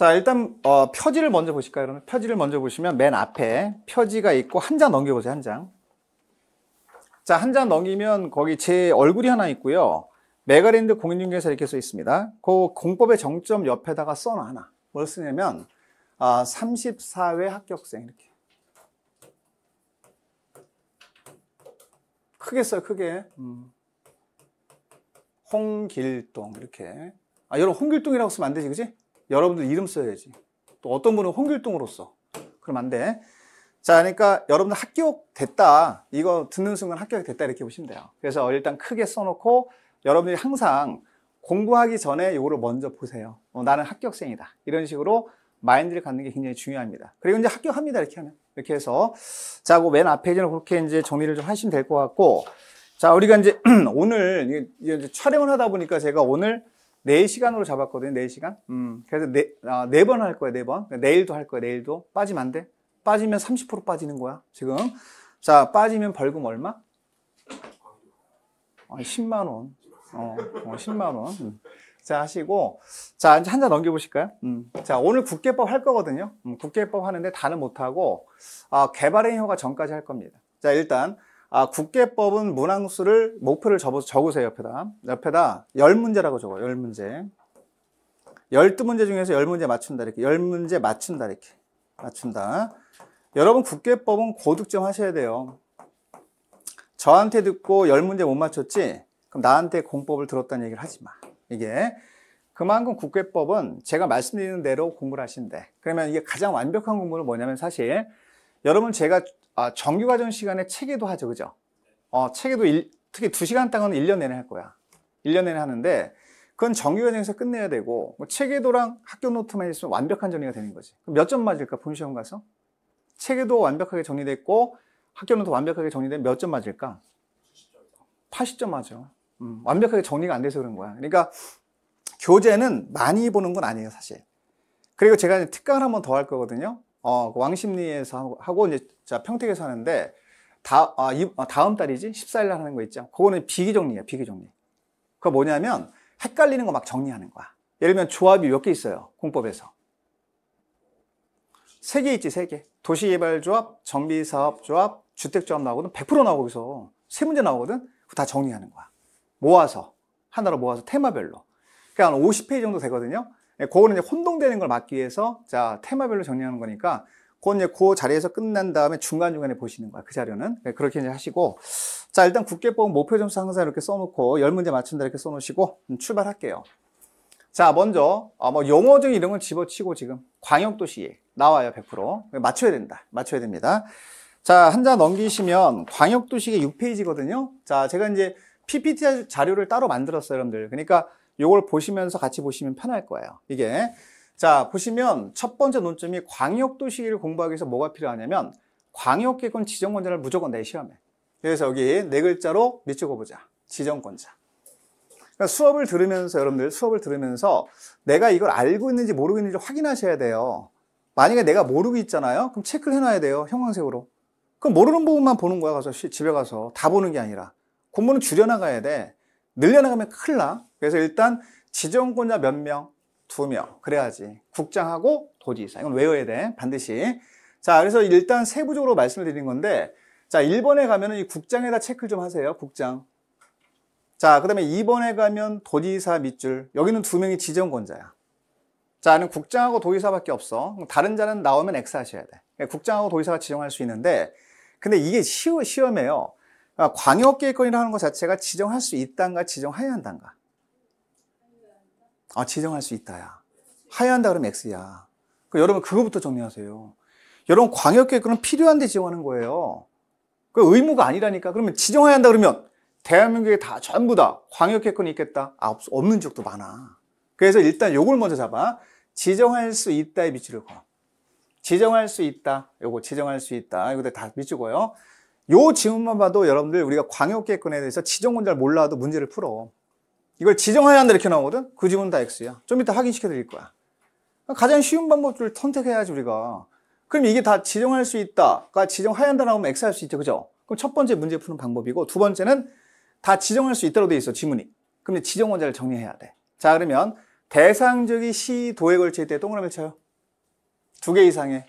자 일단 어, 표지를 먼저 보실까요 그러면 표지를 먼저 보시면 맨 앞에 표지가 있고 한 장 넘겨보세요 한장 자, 한 장 넘기면 거기 제 얼굴이 하나 있고요. 메가랜드 공인중개사 이렇게 써 있습니다. 그 공법의 정점 옆에다가 써놔 하나 뭘 쓰냐면, 아, 34회 합격생, 이렇게. 크게 써요, 크게. 음. 홍길동, 이렇게. 아, 여러분, 홍길동이라고 쓰면 안 되지, 그지? 여러분들 이름 써야지. 또 어떤 분은 홍길동으로 써. 그럼 안 돼. 자, 그러니까 여러분들 합격됐다. 이거 듣는 순간 합격 됐다 이렇게 보시면 돼요. 그래서 일단 크게 써놓고 여러분들이 항상 공부하기 전에 이거를 먼저 보세요. 어, 나는 합격생이다. 이런 식으로 마인드를 갖는 게 굉장히 중요합니다. 그리고 이제 합격합니다. 이렇게 하면. 이렇게 해서. 자, 그맨 앞에 이제 그렇게 이제 정리를 좀 하시면 될 것 같고. 자, 우리가 이제 오늘 이제 촬영을 하다 보니까 제가 오늘 4시간으로 잡았거든요. 4시간. 음, 그래서 네, 아, 4번 할 거야, 4번. 그러니까 내일도 할 거야, 내일도. 빠지면 안 돼. 빠지면 30% 빠지는 거야, 지금. 자, 빠지면 벌금 얼마? 아, 10만 원. 어, 어 10만 원. 음. 자, 하시고 자, 이제 한 잔 넘겨 보실까요? 음. 자, 오늘 국계법 할 거거든요. 음, 국계법 하는데 다는 못 하고 아, 개발행위허가 전까지 할 겁니다. 자, 일단 아, 국계법은 문항수를 목표를 접어서 적으세요 옆에다 옆에다 열문제라고 적어요 열문제 열두 문제 중에서 열문제 맞춘다 이렇게 열문제 맞춘다 이렇게 맞춘다 여러분 국계법은 고득점 하셔야 돼요 저한테 듣고 열문제못 맞췄지 그럼 나한테 공법을 들었다는 얘기를 하지 마 이게 그만큼 국계법은 제가 말씀드리는 대로 공부를 하신대 그러면 이게 가장 완벽한 공부는 뭐냐면 사실 여러분 제가 아, 정규 과정 시간에 체계도 하죠. 그죠? 어, 체계도 일, 특히 2시간 당은 1년 내내 할 거야. 1년 내내 하는데 그건 정규 과정에서 끝내야 되고 뭐 체계도랑 학교 노트만 있으면 완벽한 정리가 되는 거지. 몇 점 맞을까? 본 시험 가서? 체계도 완벽하게 정리됐고 학교 노트 완벽하게 정리되면 몇 점 맞을까? 80점 맞아. 음, 완벽하게 정리가 안 돼서 그런 거야. 그러니까 교재는 많이 보는 건 아니에요, 사실. 그리고 제가 특강을 한번 더 할 거거든요. 어, 그 왕십리에서 하고, 이제 자 평택에 서하는데 다, 아, 이, 아, 다음 달이지 14일 날 하는 거 있죠. 그거는 비기정리예요. 비기정리. 그거 뭐냐면 헷갈리는 거 막 정리하는 거야. 예를 들면 조합이 몇 개 있어요. 공법에서. 세 개 있지, 세 개. 도시개발조합, 정비사업조합, 주택조합 나오거든. 100% 나오고 거기서. 세 문제 나오거든. 다 정리하는 거야. 모아서. 하나로 모아서 테마별로. 그니까한 50페이지 정도 되거든요. 예, 그거는 이제 혼동되는 걸 막기 위해서 자 테마별로 정리하는 거니까 그건 이제 그 자리에서 끝난 다음에 중간중간에 보시는 거야, 그 자료는. 네, 그렇게 이제 하시고. 자, 일단 국계법 목표 점수 항상 이렇게 써놓고, 열문제 맞춘다 이렇게 써놓으시고, 음, 출발할게요. 자, 먼저, 어, 뭐, 용어적 이런 걸 집어치고 지금, 광역도시 나와요, 100%. 예, 맞춰야 된다. 맞춰야 됩니다. 자, 한자 넘기시면, 광역도시의 6페이지거든요. 자, 제가 이제 PPT 자료를 따로 만들었어요, 여러분들. 그러니까, 요걸 보시면서 같이 보시면 편할 거예요. 이게 자 보시면 첫 번째 논점이 광역도시를 공부하기 위해서 뭐가 필요하냐면 광역기권 지정권자를 무조건 내시험에 그래서 여기 네 글자로 밑줄고 보자. 지정권자. 그러니까 수업을 들으면서 여러분들 수업을 들으면서 내가 이걸 알고 있는지 모르겠는지 확인하셔야 돼요. 만약에 내가 모르고 있잖아요. 그럼 체크를 해놔야 돼요. 형광색으로. 그럼 모르는 부분만 보는 거야. 가서 집에 가서 다 보는 게 아니라 공부는 줄여나가야 돼. 늘려나가면 큰일 나. 그래서 일단 지정권자 몇 명? 두 명. 그래야지. 국장하고 도지사. 이건 외워야 돼. 반드시. 자, 그래서 일단 세부적으로 말씀을 드린 건데, 자, 1번에 가면은 이 국장에다 체크를 좀 하세요. 국장. 자, 그 다음에 2번에 가면 도지사 밑줄. 여기는 두 명이 지정권자야. 자, 는 국장하고 도지사밖에 없어. 다른 자는 나오면 X 하셔야 돼. 그러니까 국장하고 도지사가 지정할 수 있는데, 근데 이게 시 시험해요. 아, 광역계획권이라는것 자체가 지정할 수 있단가 지정해야 한단가. 아, 지정할 수 있다야. 하야 한다 그러면 X야. 그 여러분 그거부터 정리하세요. 여러분 광역계획은 권 필요한데 지정하는 거예요. 그 의무가 아니라니까. 그러면 지정해야 한다 그러면 대한민국에 다 전부 다 광역계획권이 있겠다. 아, 없, 없는 지역도 많아. 그래서 일단 요걸 먼저 잡아. 지정할 수 있다의 밑줄을 거. 지정할 수 있다. 요거 지정할 수 있다. 이거 다 밑줄고요. 요 지문만 봐도 여러분들 우리가 광역계획권에 대해서 지정문 를 몰라도 문제를 풀어. 이걸 지정하야 한다 이렇게 나오거든? 그 지문은 다 X야. 좀 이따 확인시켜 드릴 거야. 가장 쉬운 방법을 선택해야지 우리가. 그럼 이게 다 지정할 수 있다. 가지정하야 한다 나오면 X 할 수 있죠. 그죠? 그럼 첫 번째 문제 푸는 방법이고 두 번째는 다 지정할 수 있다고 돼 있어. 지문이. 그럼 지정 원자를 정리해야 돼. 자 그러면 대상적인 시, 도에 걸칠 때 동그라미를 쳐요. 두 개 이상의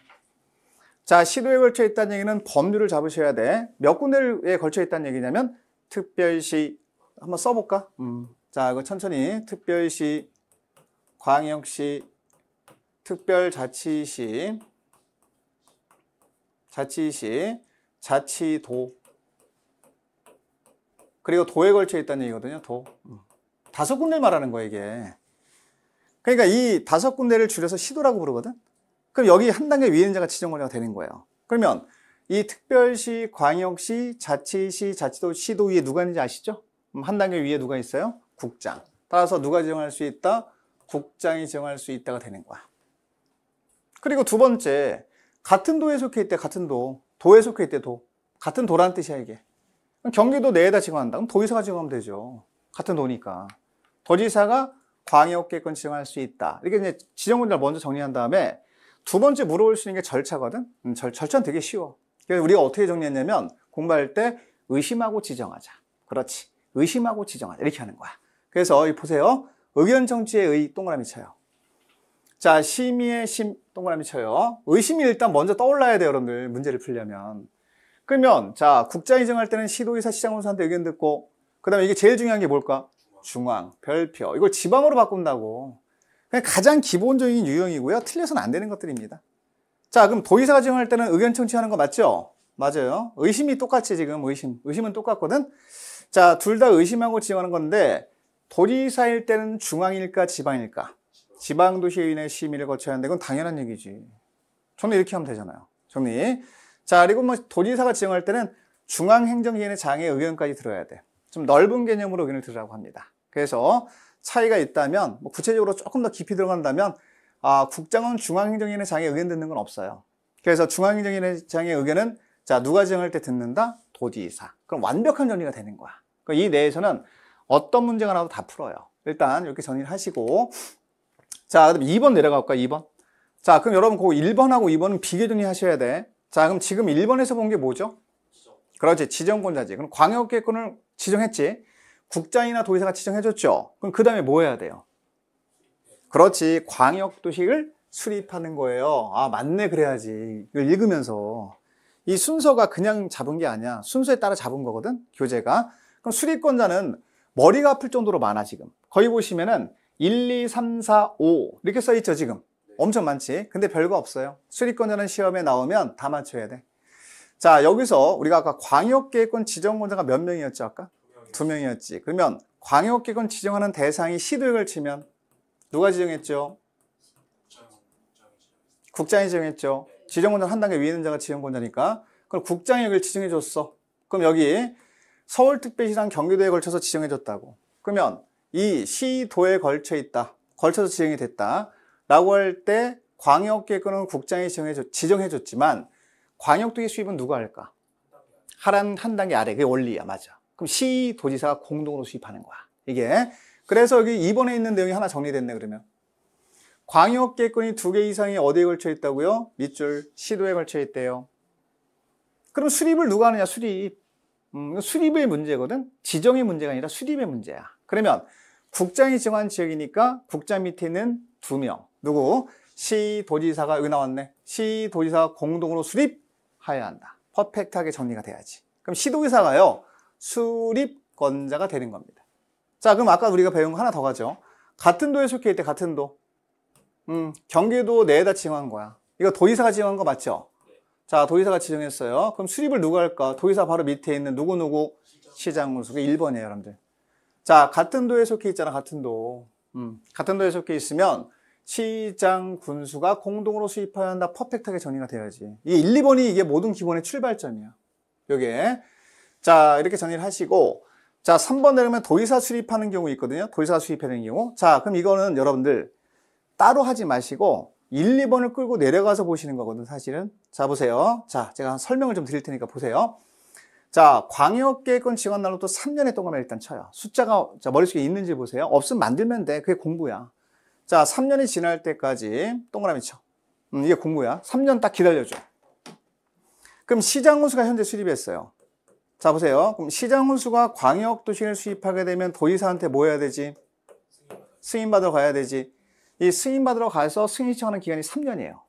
자, 시도에 걸쳐 있다는 얘기는 법률을 잡으셔야 돼. 몇 군데에 걸쳐 있다는 얘기냐면 특별시 한번 써볼까? 음. 자, 그 천천히 특별시, 광역시, 특별자치시, 자치시, 자치도, 그리고 도에 걸쳐 있다는 얘기거든요. 도. 음. 다섯 군데 말하는 거예 이게. 그러니까 이 다섯 군데를 줄여서 시도라고 부르거든. 그럼 여기 한 단계 위에 있는 자가 지정거리가 되는 거예요. 그러면 이 특별시, 광역시, 자치시, 자치도, 시도 위에 누가 있는지 아시죠? 한 단계 위에 누가 있어요? 국장. 따라서 누가 지정할 수 있다? 국장이 지정할 수 있다가 되는 거야. 그리고 두 번째, 같은 도에 속해 있대, 같은 도. 도에 속해 있대, 도. 같은 도란 뜻이야, 이게. 경기도 내에다 지정한다. 그럼 도의사가 지정하면 되죠. 같은 도니까. 도지사가 광역계권 지정할 수 있다. 이렇게 이제 지정군자를 먼저 정리한 다음에 두 번째 물어볼 수 있는 게 절차거든. 음, 절, 절차는 되게 쉬워. 그래서 우리가 어떻게 정리했냐면 공부할 때 의심하고 지정하자. 그렇지. 의심하고 지정하자. 이렇게 하는 거야. 그래서 여기 보세요. 의견 정지의의 동그라미 쳐요. 자, 심의의 심 동그라미 쳐요. 의심이 일단 먼저 떠올라야 돼요, 여러분들. 문제를 풀려면. 그러면 자, 국장 이정할 때는 시도의사 시장검사한테 의견 듣고 그다음에 이게 제일 중요한 게 뭘까? 중앙, 별표. 이걸 지방으로 바꾼다고. 가장 기본적인 유형이고요. 틀려서는 안 되는 것들입니다. 자, 그럼 도의사 가정할 지 때는 의견 청취하는 거 맞죠? 맞아요. 의심이 똑같이 지금 의심. 의심은 똑같거든? 자, 둘 다 의심하고 지정하는 건데 도의사일 때는 중앙일까 지방일까? 지방도시의인의 심의를 거쳐야 하는데 그건 당연한 얘기지. 저는 이렇게 하면 되잖아요. 정리. 자, 그리고 뭐 도지사가 지정할 때는 중앙행정위원회 장의 의견까지 들어야 돼. 좀 넓은 개념으로 의견을 들으라고 합니다. 그래서 차이가 있다면 뭐 구체적으로 조금 더 깊이 들어간다면 아, 국장은 중앙행정인의 장에 의견 듣는 건 없어요. 그래서 중앙행정인의 장의 의견은 자 누가 정할 때 듣는다? 도지사. 그럼 완벽한 정리가 되는 거야. 그럼 이 내에서는 어떤 문제가 나와도 다 풀어요. 일단 이렇게 정리를 하시고 자 그럼 2번 내려가 볼까요? 2번 자 그럼 여러분 그 1번하고 2번은 비교 정리하셔야 돼. 자 그럼 지금 1번에서 본 게 뭐죠? 그렇지 지정권자지. 그럼 광역계획권을 지정했지. 국장이나 도의사가 지정해줬죠. 그럼 그 다음에 뭐 해야 돼요? 그렇지. 광역도시를 수립하는 거예요. 아, 맞네. 그래야지. 이걸 읽으면서. 이 순서가 그냥 잡은 게 아니야. 순서에 따라 잡은 거거든. 교재가. 그럼 수립권자는 머리가 아플 정도로 많아, 지금. 거기 보시면은 1, 2, 3, 4, 5 이렇게 써 있죠, 지금. 엄청 많지. 근데 별거 없어요. 수립권자는 시험에 나오면 다 맞춰야 돼. 자, 여기서 우리가 아까 광역계획권 지정권자가 몇 명이었죠, 아까? 두 명이었지. 그러면 광역기관 지정하는 대상이 시도역을 치면 누가 지정했죠? 국장이 지정했죠. 지정권자 한 단계 위에 있는 자가 지정권자니까. 그럼 국장이 여기를 지정해 줬어. 그럼 여기 서울특별시랑 경기도에 걸쳐서 지정해 줬다고. 그러면 이 시도에 걸쳐 있다. 걸쳐서 지정이 됐다. 라고 할 때 광역기관은 국장이 지정해, 줬, 지정해 줬지만 광역도의 수입은 누가 할까? 하란 한 단계 아래. 그게 원리야. 맞아. 그럼 시, 도지사가 공동으로 수입하는 거야. 이게. 그래서 여기 2번에 있는 내용이 하나 정리됐네, 그러면. 광역계권이 두 개 이상이 어디에 걸쳐 있다고요? 밑줄 시도에 걸쳐 있대요. 그럼 수립을 누가 하느냐? 수립. 음, 수립의 문제거든. 지정의 문제가 아니라 수립의 문제야. 그러면 국장이 정한 지역이니까 국장 밑에는 두 명. 누구? 시 도지사가 여기 나왔네. 시 도지사가 공동으로 수립하여야 한다. 퍼펙트하게 정리가 돼야지. 그럼 시도의사가요 수립권자가 되는 겁니다. 자, 그럼 아까 우리가 배운 거 하나 더 가죠. 같은 도에 속해 있대, 같은 도. 음, 경기도 내에다 지정한 거야. 이거 도의사가 지정한 거 맞죠? 자, 도의사가 지정했어요. 그럼 수립을 누가 할까? 도의사 바로 밑에 있는 누구누구 시장 군수가 1번이에요, 여러분들. 자, 같은 도에 속해 있잖아, 같은 도. 음, 같은 도에 속해 있으면 시장 군수가 공동으로 수입하여야 한다. 퍼펙트하게 정리가 돼야지. 이 1, 2번이 이게 모든 기본의 출발점이야. 여기에 자, 이렇게 정리를 하시고 자, 3번 내려면 도의사 수립하는 경우 있거든요. 도의사 수립하는 경우. 자, 그럼 이거는 여러분들 따로 하지 마시고 1, 2번을 끌고 내려가서 보시는 거거든 사실은. 자, 보세요. 자, 제가 설명을 좀 드릴 테니까 보세요. 자, 광역계획권 지원 날로부 3년의 동안에 일단 쳐요. 숫자가 자, 머릿속에 있는지 보세요. 없으면 만들면 돼. 그게 공부야. 자, 3년이 지날 때까지 동그라미 쳐. 음, 이게 공부야. 3년 딱 기다려줘. 그럼 시장 운수가 현재 수립했어요. 자 보세요. 그럼 시장 훈수가 광역 도시를 수입하게 되면 도의사한테 뭐 해야 되지? 승인 받으러 가야 되지. 이 승인 받으러 가서 승인 신청하는 기간이 3년이에요.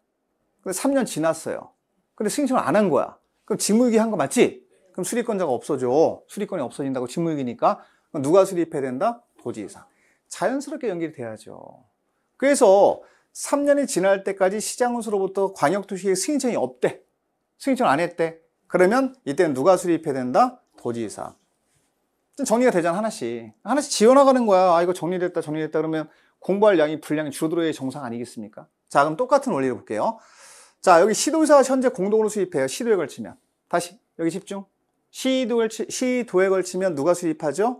근데 3년 지났어요. 근데 승인 신청을 안 한 거야. 그럼 직무유기 한 거 맞지? 그럼 수리권자가 없어져. 수리권이 없어진다고 직무유기니까 누가 수립해야 된다? 도지사. 자연스럽게 연결이 돼야죠. 그래서 3년이 지날 때까지 시장 훈수로부터 광역도시의 승인청이 없대. 승인청 을안 했대. 그러면 이때 누가 수립해야 된다? 도지사. 정리가 되잖아 하나씩. 하나씩 지어나가는 거야. 아 이거 정리됐다 정리됐다 그러면 공부할 양이 분량이 줄어들어야 정상 아니겠습니까? 자 그럼 똑같은 원리를 볼게요. 자 여기 시도사가 현재 공동으로 수입해요 시도에 걸치면. 다시 여기 집중. 시도에, 시도에 걸치면 누가 수입하죠자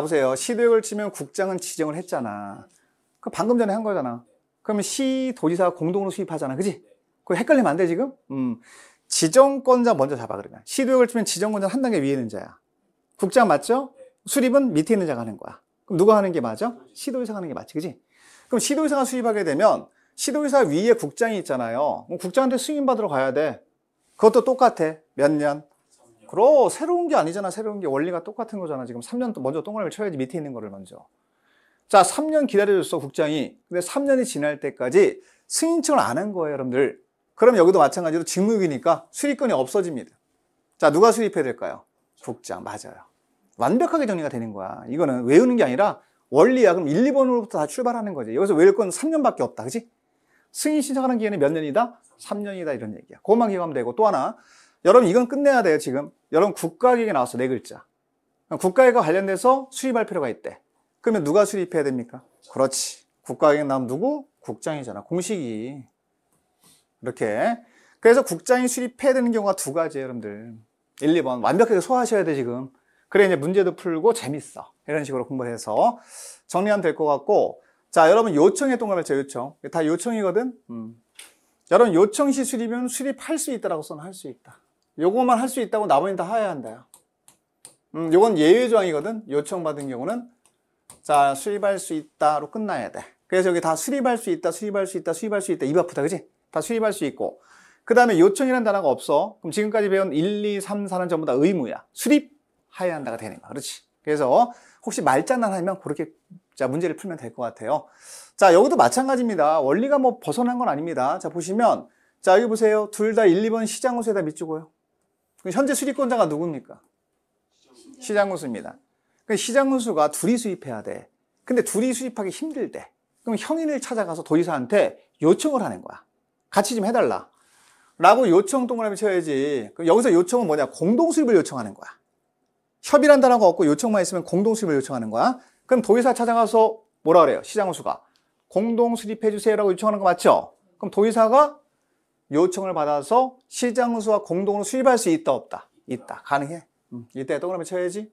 보세요. 시도에 걸치면 국장은 지정을 했잖아. 그 방금 전에 한 거잖아. 그러면 시도지사가 공동으로 수입하잖아 그지? 그 헷갈리면 안 돼, 지금? 음. 지정권자 먼저 잡아, 그러면. 시도역을 치면 지정권자 한 단계 위에 있는 자야. 국장 맞죠? 수립은 밑에 있는 자가 하는 거야. 그럼 누가 하는 게 맞아? 시도의사가 하는 게 맞지, 그지? 그럼 시도의사가 수립하게 되면 시도의사 위에 국장이 있잖아요. 국장한테 승인받으러 가야 돼. 그것도 똑같아. 몇 년? 그럼 새로운 게 아니잖아. 새로운 게 원리가 똑같은 거잖아. 지금 3년 먼저 동그라미 쳐야지 밑에 있는 거를 먼저. 자, 3년 기다려줬어, 국장이. 근데 3년이 지날 때까지 승인청을 안 한 거예요, 여러분들. 그럼 여기도 마찬가지로 직무유기니까 수익권이 없어집니다. 자, 누가 수입해야 될까요? 국장, 맞아요. 완벽하게 정리가 되는 거야. 이거는 외우는 게 아니라 원리야. 그럼 1, 2번으로부터 다 출발하는 거지. 여기서 외울 건 3년밖에 없다. 그지 승인 신청하는 기간이 몇 년이다? 3년이다. 이런 얘기야. 그것만 기억하면 되고 또 하나. 여러분 이건 끝내야 돼요. 지금. 여러분 국가계획이 나왔어. 네 글자. 국가계획과 관련돼서 수립할 필요가 있대. 그러면 누가 수립해야 됩니까? 그렇지. 국가계획 나면 누구? 국장이잖아. 공식이. 이렇게 그래서 국장이 수립해야 되는 경우가 두 가지예요 여러분들 1, 2번 완벽하게 소화하셔야 돼 지금 그래 이제 문제도 풀고 재밌어 이런 식으로 공부를 해서 정리하면 될 것 같고 자 여러분 요청의 동그라미 요청 다 요청이거든 음. 여러분 요청 시 수립은 수립할 수 있다라고 써는 할 수 있다 요것만할 수 있다고 나머지는 다 해야 한다요 음, 요건 예외조항이거든 요청받은 경우는 자 수립할 수 있다로 끝나야 돼 그래서 여기 다 수립할 수 있다 수립할 수 있다 수립할 수 있다 입 아프다 그지 다 수입할 수 있고 그 다음에 요청이라는 단어가 없어 그럼 지금까지 배운 1, 2, 3, 4는 전부 다 의무야 수립하여야 한다가 되는 거야 그렇지 그래서 혹시 말장난하면 그렇게 자 문제를 풀면 될 것 같아요 자 여기도 마찬가지입니다 원리가 뭐 벗어난 건 아닙니다 자 보시면 자 여기 보세요 둘 다 1, 2번 시장우세다 밑주고요 현재 수립권자가 누굽니까? 시장군수입니다. 그 그러니까 시장군수가 둘이 수입해야 돼. 근데 둘이 수입하기 힘들때 그럼 형인을 찾아가서 도지사한테 요청을 하는 거야. 같이 좀 해달라. 라고 요청 동그라미 쳐야지. 그 여기서 요청은 뭐냐? 공동수입을 요청하는 거야. 협의란 단어가 없고 요청만 있으면 공동수입을 요청하는 거야. 그럼 도의사 찾아가서 뭐라 그래요? 시장수가공동수립해주세요라고 요청하는 거 맞죠? 그럼 도의사가 요청을 받아서 시장수와 공동으로 수입할 수 있다 없다? 있다. 가능해. 음, 이때 동그라미 쳐야지.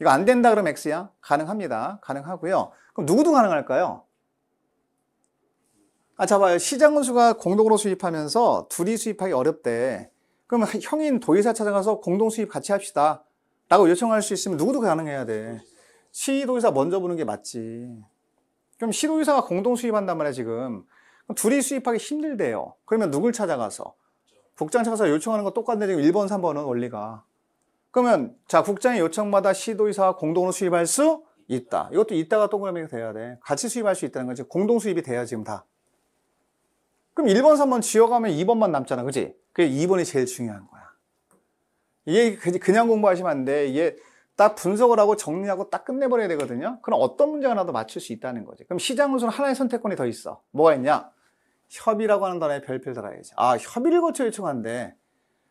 이거 안 된다 그러면 X야? 가능합니다. 가능하고요. 그럼 누구도 가능할까요? 아, 잡아요. 시장군수가 공동으로 수입하면서 둘이 수입하기 어렵대. 그러면 형인 도의사 찾아가서 공동 수입 같이 합시다. 라고 요청할 수 있으면 누구도 가능해야 돼. 시도의사 먼저 보는 게 맞지. 그럼 시도의사가 공동 수입한단 말이야, 지금. 그럼 둘이 수입하기 힘들대요. 그러면 누굴 찾아가서? 국장 찾아서 요청하는 거 똑같네, 지금 1번, 3번은 원리가. 그러면, 자, 국장의 요청마다 시도의사와 공동으로 수입할 수 있다. 이것도 이따가 동그라미가 돼야 돼. 같이 수입할 수 있다는 거지. 공동 수입이 돼야 지금 다. 그럼 1번, 3번 지워가면 2번만 남잖아. 그지? 그게 2번이 제일 중요한 거야. 이게 그냥 공부하시면 안 돼. 이게 딱 분석을 하고 정리하고 딱 끝내버려야 되거든요. 그럼 어떤 문제 하나도 맞출 수 있다는 거지. 그럼 시장 우선 하나의 선택권이 더 있어. 뭐가 있냐? 협의라고 하는 단어에 별표 달아야지. 아, 협의를 거쳐 요청한데.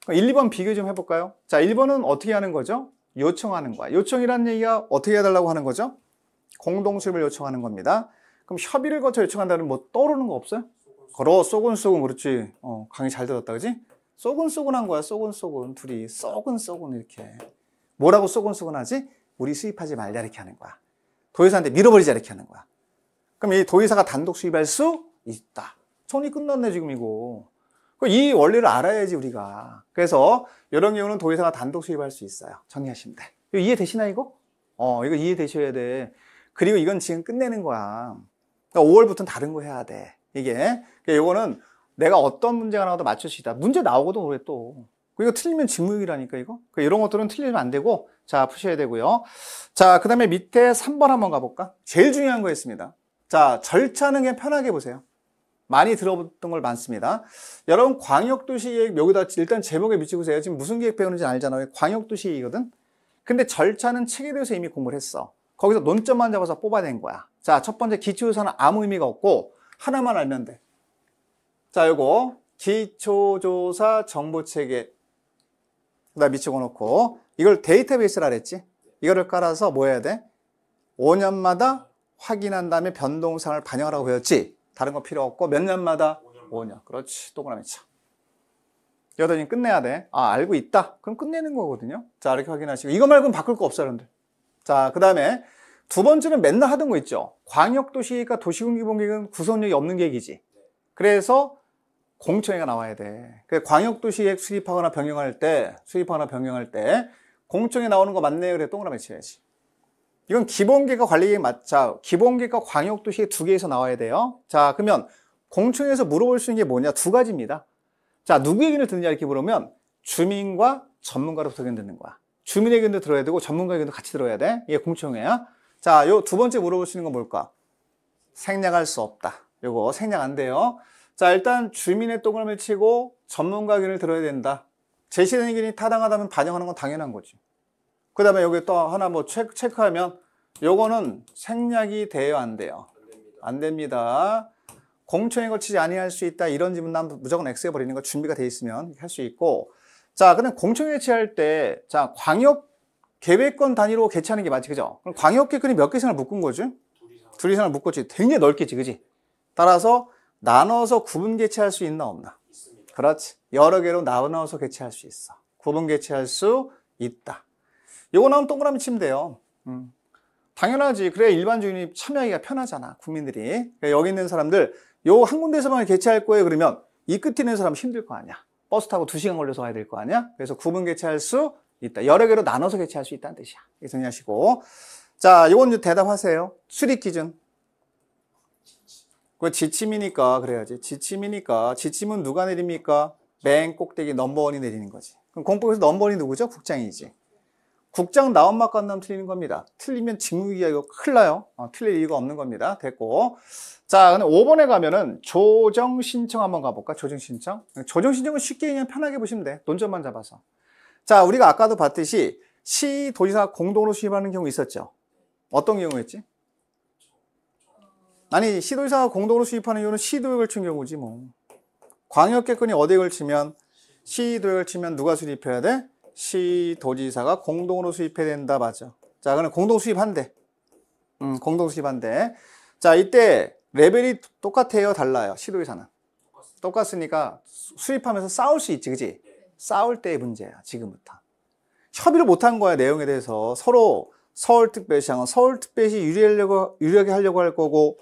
1, 2번 비교 좀 해볼까요? 자, 1번은 어떻게 하는 거죠? 요청하는 거야. 요청이라는 얘기가 어떻게 해달라고 하는 거죠? 공동수입을 요청하는 겁니다. 그럼 협의를 거쳐 요청한다는 뭐 떠오르는 거 없어요? 걸어 쏘근쏘근 그렇지 어 강의 잘 들었다 그지? 쏘곤쏘곤한 거야 쏘곤쏘곤 둘이 쏘곤쏘곤 이렇게 뭐라고 쏘곤쏘곤 하지? 우리 수입하지 말자 이렇게 하는 거야 도의사한테 밀어버리자 이렇게 하는 거야 그럼 이 도의사가 단독 수입할 수 있다 손이 끝났네 지금 이거 이 원리를 알아야지 우리가 그래서 이런 경우는 도의사가 단독 수입할 수 있어요 정리하시면 돼 이거 이해되시나 이거? 어 이거 이해되셔야 돼 그리고 이건 지금 끝내는 거야 그러니까 5월부터는 다른 거 해야 돼 이게. 그 그러니까 이거는 내가 어떤 문제가 나와도 맞출 수 있다. 문제 나오고도 모래 또. 이거 틀리면 직무유기라니까 이거. 이런 그러니까 것들은 틀리면 안 되고 자 푸셔야 되고요. 자그 다음에 밑에 3번 한번 가볼까? 제일 중요한 거였습니다. 자 절차는 그냥 편하게 보세요. 많이 들어봤던 걸 많습니다. 여러분 광역도시계획 여기다 일단 제목에 미치고 세요. 지금 무슨 계획 배우는지 알잖아요. 광역도시이거든. 근데 절차는 책에 대해서 이미 공부를 했어. 거기서 논점만 잡아서 뽑아낸 거야. 자, 첫 번째 기초유산은 아무 의미가 없고 하나만 알면 돼. 자, 요거 기초조사 정보체계 그다나 미치고 놓고 이걸 데이터베이스라 그랬지? 이거를 깔아서 뭐 해야 돼? 5년마다 확인한 다음에 변동사항을 반영하라고 배웠지? 다른 거 필요 없고 몇 년마다? 5년. 5년. 그렇지. 동그라미 쳐. 여전히 끝내야 돼. 아, 알고 있다. 그럼 끝내는 거거든요. 자, 이렇게 확인하시고. 이거 말고는 바꿀 거 없어요, 여러분들. 자, 그 다음에 두 번째는 맨날 하던 거 있죠. 광역도시가 도시군기본 계획은 구성력이 없는 계획이지. 그래서 공청회가 나와야 돼. 그 광역도시에 수립하거나 변경할 때, 수립하거나 변경할 때, 공청회 나오는 거 맞네요. 그래 동그라미 치야지. 이건 기본계획과 관리계획 맞자. 기본계획과 광역도시의 두 개에서 나와야 돼요. 자, 그러면 공청회에서 물어볼 수 있는 게 뭐냐? 두 가지입니다. 자, 누구 의견을 듣느냐 이렇게 물으면 주민과 전문가로부터 의견 듣는 거야. 주민 의견도 들어야 되고 전문가 의견도 같이 들어야 돼. 이게 공청회야. 자, 요 두 번째 물어보시는 건 뭘까? 생략할 수 없다. 요거 생략 안 돼요. 자, 일단 주민의 동그라미 치고 전문가 의견을 들어야 된다. 제시된 의견이 타당하다면 반영하는 건 당연한 거지. 그 다음에 여기 또 하나 뭐 체크, 체크하면 요거는 생략이 돼요, 안 돼요? 안 됩니다. 공청에 걸치지 아니할 수 있다 이런 질문은 무조건 X해 버리는 거 준비가 돼 있으면 할 수 있고 자 그럼 공청에 치할 때자 광역 계획권 단위로 개최하는 게 맞지, 그죠? 그럼 광역계획권이 몇개이상을 묶은 거지? 둘 이상을 묶었지. 굉장히 넓겠지, 그지? 따라서 나눠서 구분 개최할 수 있나 없나? 있습니다. 그렇지. 여러 개로 나눠서 개최할 수 있어. 구분 개최할 수 있다. 요거 나오면 동그라미 치면 돼요. 음. 당연하지. 그래야 일반 주인이 참여하기가 편하잖아. 국민들이. 그러니까 여기 있는 사람들 요 한 군데에서만 개최할 거예요. 그러면 이 끝에 있는 사람 힘들 거 아니야. 버스 타고 두시간 걸려서 와야 될 거 아니야. 그래서 구분 개최할 수 있다. 여러 개로 나눠서 개최할 수 있다는 뜻이야. 이게 정리하시고. 자, 이건 이제 대답하세요. 수립 기준. 그 지침이니까 그래야지. 지침이니까 지침은 누가 내립니까? 맨 꼭대기 넘버원이 내리는 거지. 그럼 공법에서 넘버원이 누구죠? 국장이지. 국장 나온 맛 갓남 틀리는 겁니다. 틀리면 직무기가 이거 큰일 나요. 어, 틀릴 이유가 없는 겁니다. 됐고. 자, 근데 5번에 가면은 조정 신청 한번 가볼까? 조정 신청. 조정 신청은 쉽게 그냥 편하게 보시면 돼. 논점만 잡아서. 자, 우리가 아까도 봤듯이 시, 도지사 공동으로 수입하는 경우 있었죠. 어떤 경우였지? 아니, 시, 도지사가 공동으로 수입하는 이유는 시도에 걸친 경우지 뭐. 광역개권이 어디에 걸치면 시도에 걸치면 누가 수입해야 돼? 시, 도지사가 공동으로 수입해야 된다 맞아. 자, 그럼 공동 수입한대. 음, 공동 수입한대. 자, 이때 레벨이 똑같아요, 달라요. 시도지사는 똑같으니까 수입하면서 싸울 수 있지, 그지? 싸울 때의 문제야, 지금부터. 협의를 못한 거야, 내용에 대해서. 서로 서울특별시장은 서울특별시 유리하려고, 유리하게 하려고 할 거고,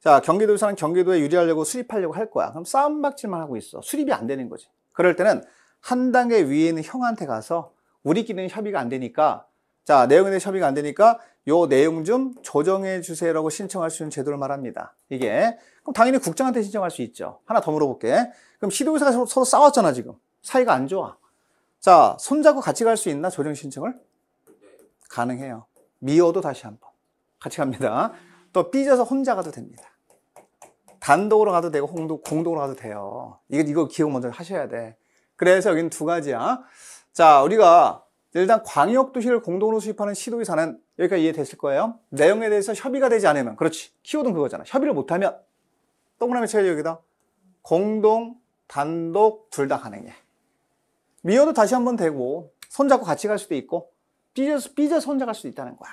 자, 경기도에서는 경기도에 유리하려고 수립하려고 할 거야. 그럼 싸움박질만 하고 있어. 수립이 안 되는 거지. 그럴 때는 한 단계 위에 있는 형한테 가서 우리끼리는 협의가 안 되니까, 자, 내용에 대해 협의가 안 되니까 요 내용 좀 조정해 주세요라고 신청할 수 있는 제도를 말합니다. 이게. 그럼 당연히 국장한테 신청할 수 있죠. 하나 더 물어볼게. 그럼 시도의사가 서로, 서로 싸웠잖아, 지금. 사이가 안 좋아. 자, 손잡고 같이 갈 수 있나? 조정 신청을? 가능해요. 미워도 다시 한번. 같이 갑니다. 또 삐져서 혼자 가도 됩니다. 단독으로 가도 되고 공동, 공동으로 가도 돼요. 이거, 이거 기억 먼저 하셔야 돼. 그래서 여기는 두 가지야. 자, 우리가 일단 광역도시를 공동으로 수입하는 시도의 사는 여기까지 이해됐을 거예요. 내용에 대해서 협의가 되지 않으면, 그렇지. 키워드는 그거잖아. 협의를 못하면 동그라미 쳐야지 여기다. 공동, 단독 둘 다 가능해. 미워도 다시 한번 되고 손잡고 같이 갈 수도 있고 삐져서 삐져 손잡을 수도 있다는 거야.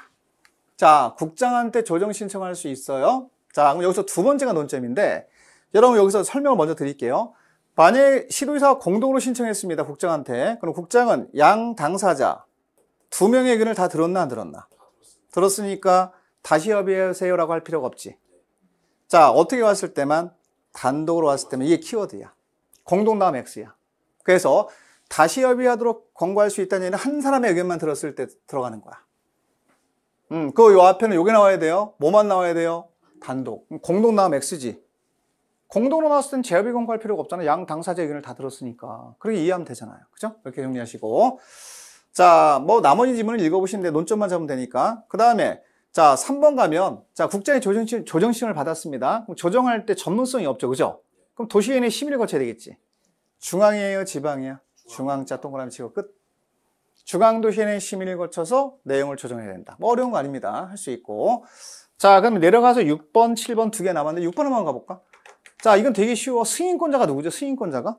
자, 국장한테 조정 신청할 수 있어요. 자, 그럼 여기서 두 번째가 논점인데 여러분 여기서 설명을 먼저 드릴게요. 만일 시도의사와 공동으로 신청했습니다. 국장한테. 그럼 국장은 양 당사자 두 명의 의견을 다 들었나 안 들었나? 들었으니까 다시 협의하세요라고 할 필요가 없지. 자, 어떻게 왔을 때만 단독으로 왔을 때만 이게 키워드야. 공동 다음 X야. 그래서 다시 협의하도록 권고할 수 있다는 얘기는 한 사람의 의견만 들었을 때 들어가는 거야. 음, 그요 앞에는 요게 나와야 돼요. 뭐만 나와야 돼요? 단독. 공동 나오 X지. 공동으로 나왔을 땐 재협의 권고할 필요가 없잖아. 양 당사자 의견을 다 들었으니까. 그렇게 이해하면 되잖아요. 그죠? 이렇게 정리하시고. 자, 뭐 나머지 지문을 읽어보시는데 논점만 잡으면 되니까. 그 다음에 자, 3번 가면 자, 국장의 조정심, 조정심을 받았습니다. 그럼 조정할 때 전문성이 없죠. 그죠? 그럼 도시인의 심의를 거쳐야 되겠지. 중앙이에요, 지방이야? 중앙자 동그라미 치고 끝. 중앙도시의 시민을 거쳐서 내용을 조정해야 된다. 뭐 어려운 거 아닙니다. 할 수 있고. 자, 그럼 내려가서 6번, 7번 두 개 남았는데 6번 한번 가볼까? 자, 이건 되게 쉬워. 승인권자가 누구죠? 승인권자가?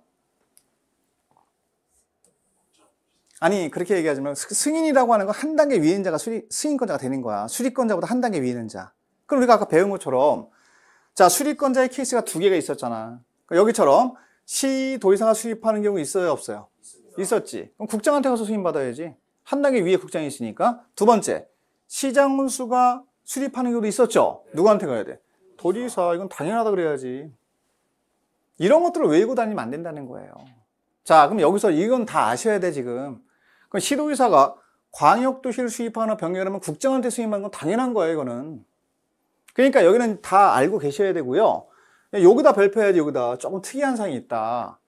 아니, 그렇게 얘기하지만 승인이라고 하는 건 한 단계 위인 자가 수리, 승인권자가 되는 거야. 수리권자보다 한 단계 위인 자. 그럼 우리가 아까 배운 것처럼 자, 수리권자의 케이스가 두 개가 있었잖아. 그러니까 여기처럼 시도의사가 수입하는 경우 있어요 없어요? 있습니다. 있었지 그럼 국장한테 가서 수임 받아야지한 단계 위에 국장이 있으니까 두 번째 시장 운수가 수립하는 경우도 있었죠 네. 누구한테 가야 돼? 도지사 이건 당연하다 그래야지 이런 것들을 외우고 다니면 안 된다는 거예요 자 그럼 여기서 이건 다 아셔야 돼 지금 그럼 시도의사가 광역도시를 수입하거나 변경하면 국장한테 수임하는건 당연한 거예요 이거는 그러니까 여기는 다 알고 계셔야 되고요 여기다 발표해야지 여기다 조금 특이한 사항이 있다.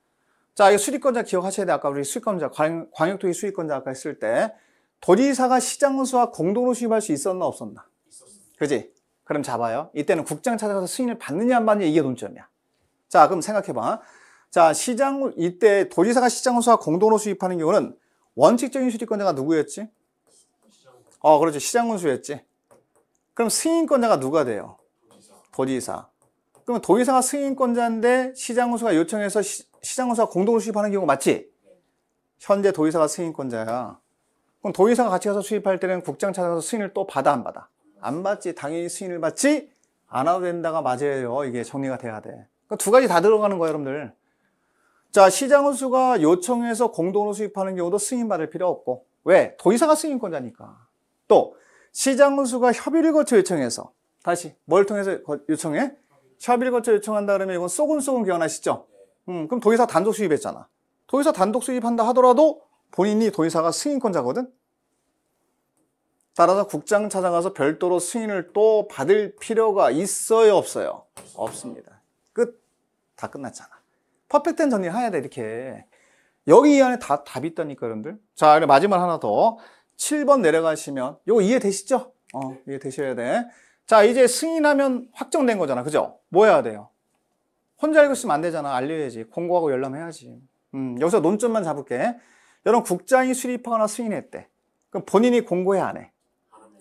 자, 이 수익권자 기억하셔야 돼. 아까 우리 수익권자, 광, 역토지 수익권자 아까 했을 때 도지사가 시장수와 공동으로 수입할 수 있었나 없었나? 그지? 그럼 잡아요. 이때는 국장 찾아가서 승인을 받느냐 안 받느냐 이게 논점이야. 자, 그럼 생각해봐. 자, 시장 이때 도지사가 시장수와 공동으로 수입하는 경우는 원칙적인 수익권자가 누구였지? 어, 그렇죠. 시장군수였지. 그럼 승인권자가 누가 돼요? 도지사. 그러면 도의사가 승인권자인데 시장호수가 요청해서 시, 장호수가 공동으로 수입하는 경우 맞지? 현재 도의사가 승인권자야. 그럼 도의사가 같이 가서 수입할 때는 국장 찾아서 승인을 또 받아 안 받아? 안 받지. 당연히 승인을 받지. 안 와도 된다가 맞아요. 이게 정리가 돼야 돼. 그러니까 두 가지 다 들어가는 거야 여러분들. 자, 시장호수가 요청해서 공동으로 수입하는 경우도 승인받을 필요 없고. 왜? 도의사가 승인권자니까. 또 시장은수가 협의를 거쳐 요청해서 다시 뭘 통해서 요청해? 샵1 거쳐 요청한다 그러면 이건 쏘근쏘근 기억나시죠? 음, 그럼 도의사 단독 수입했잖아. 도의사 단독 수입한다 하더라도 본인이 도의사가 승인권자거든? 따라서 국장 찾아가서 별도로 승인을 또 받을 필요가 있어요, 없어요? 없습니다. 끝. 다 끝났잖아. 퍼펙트는 정리 해야 돼, 이렇게. 여기 이 안에 다 답이 있다니까, 여러분들. 자, 그럼 마지막 하나 더. 7번 내려가시면, 요거 이해되시죠? 어, 이해되셔야 돼. 자, 이제 승인하면 확정된 거잖아. 그죠? 뭐 해야 돼요? 혼자 읽고 있으면 안 되잖아. 알려야지. 공고하고 열람해야지. 음, 여기서 논점만 잡을게. 여러분, 국장이 수립하거나 승인했대. 그럼 본인이 공고해, 안 해?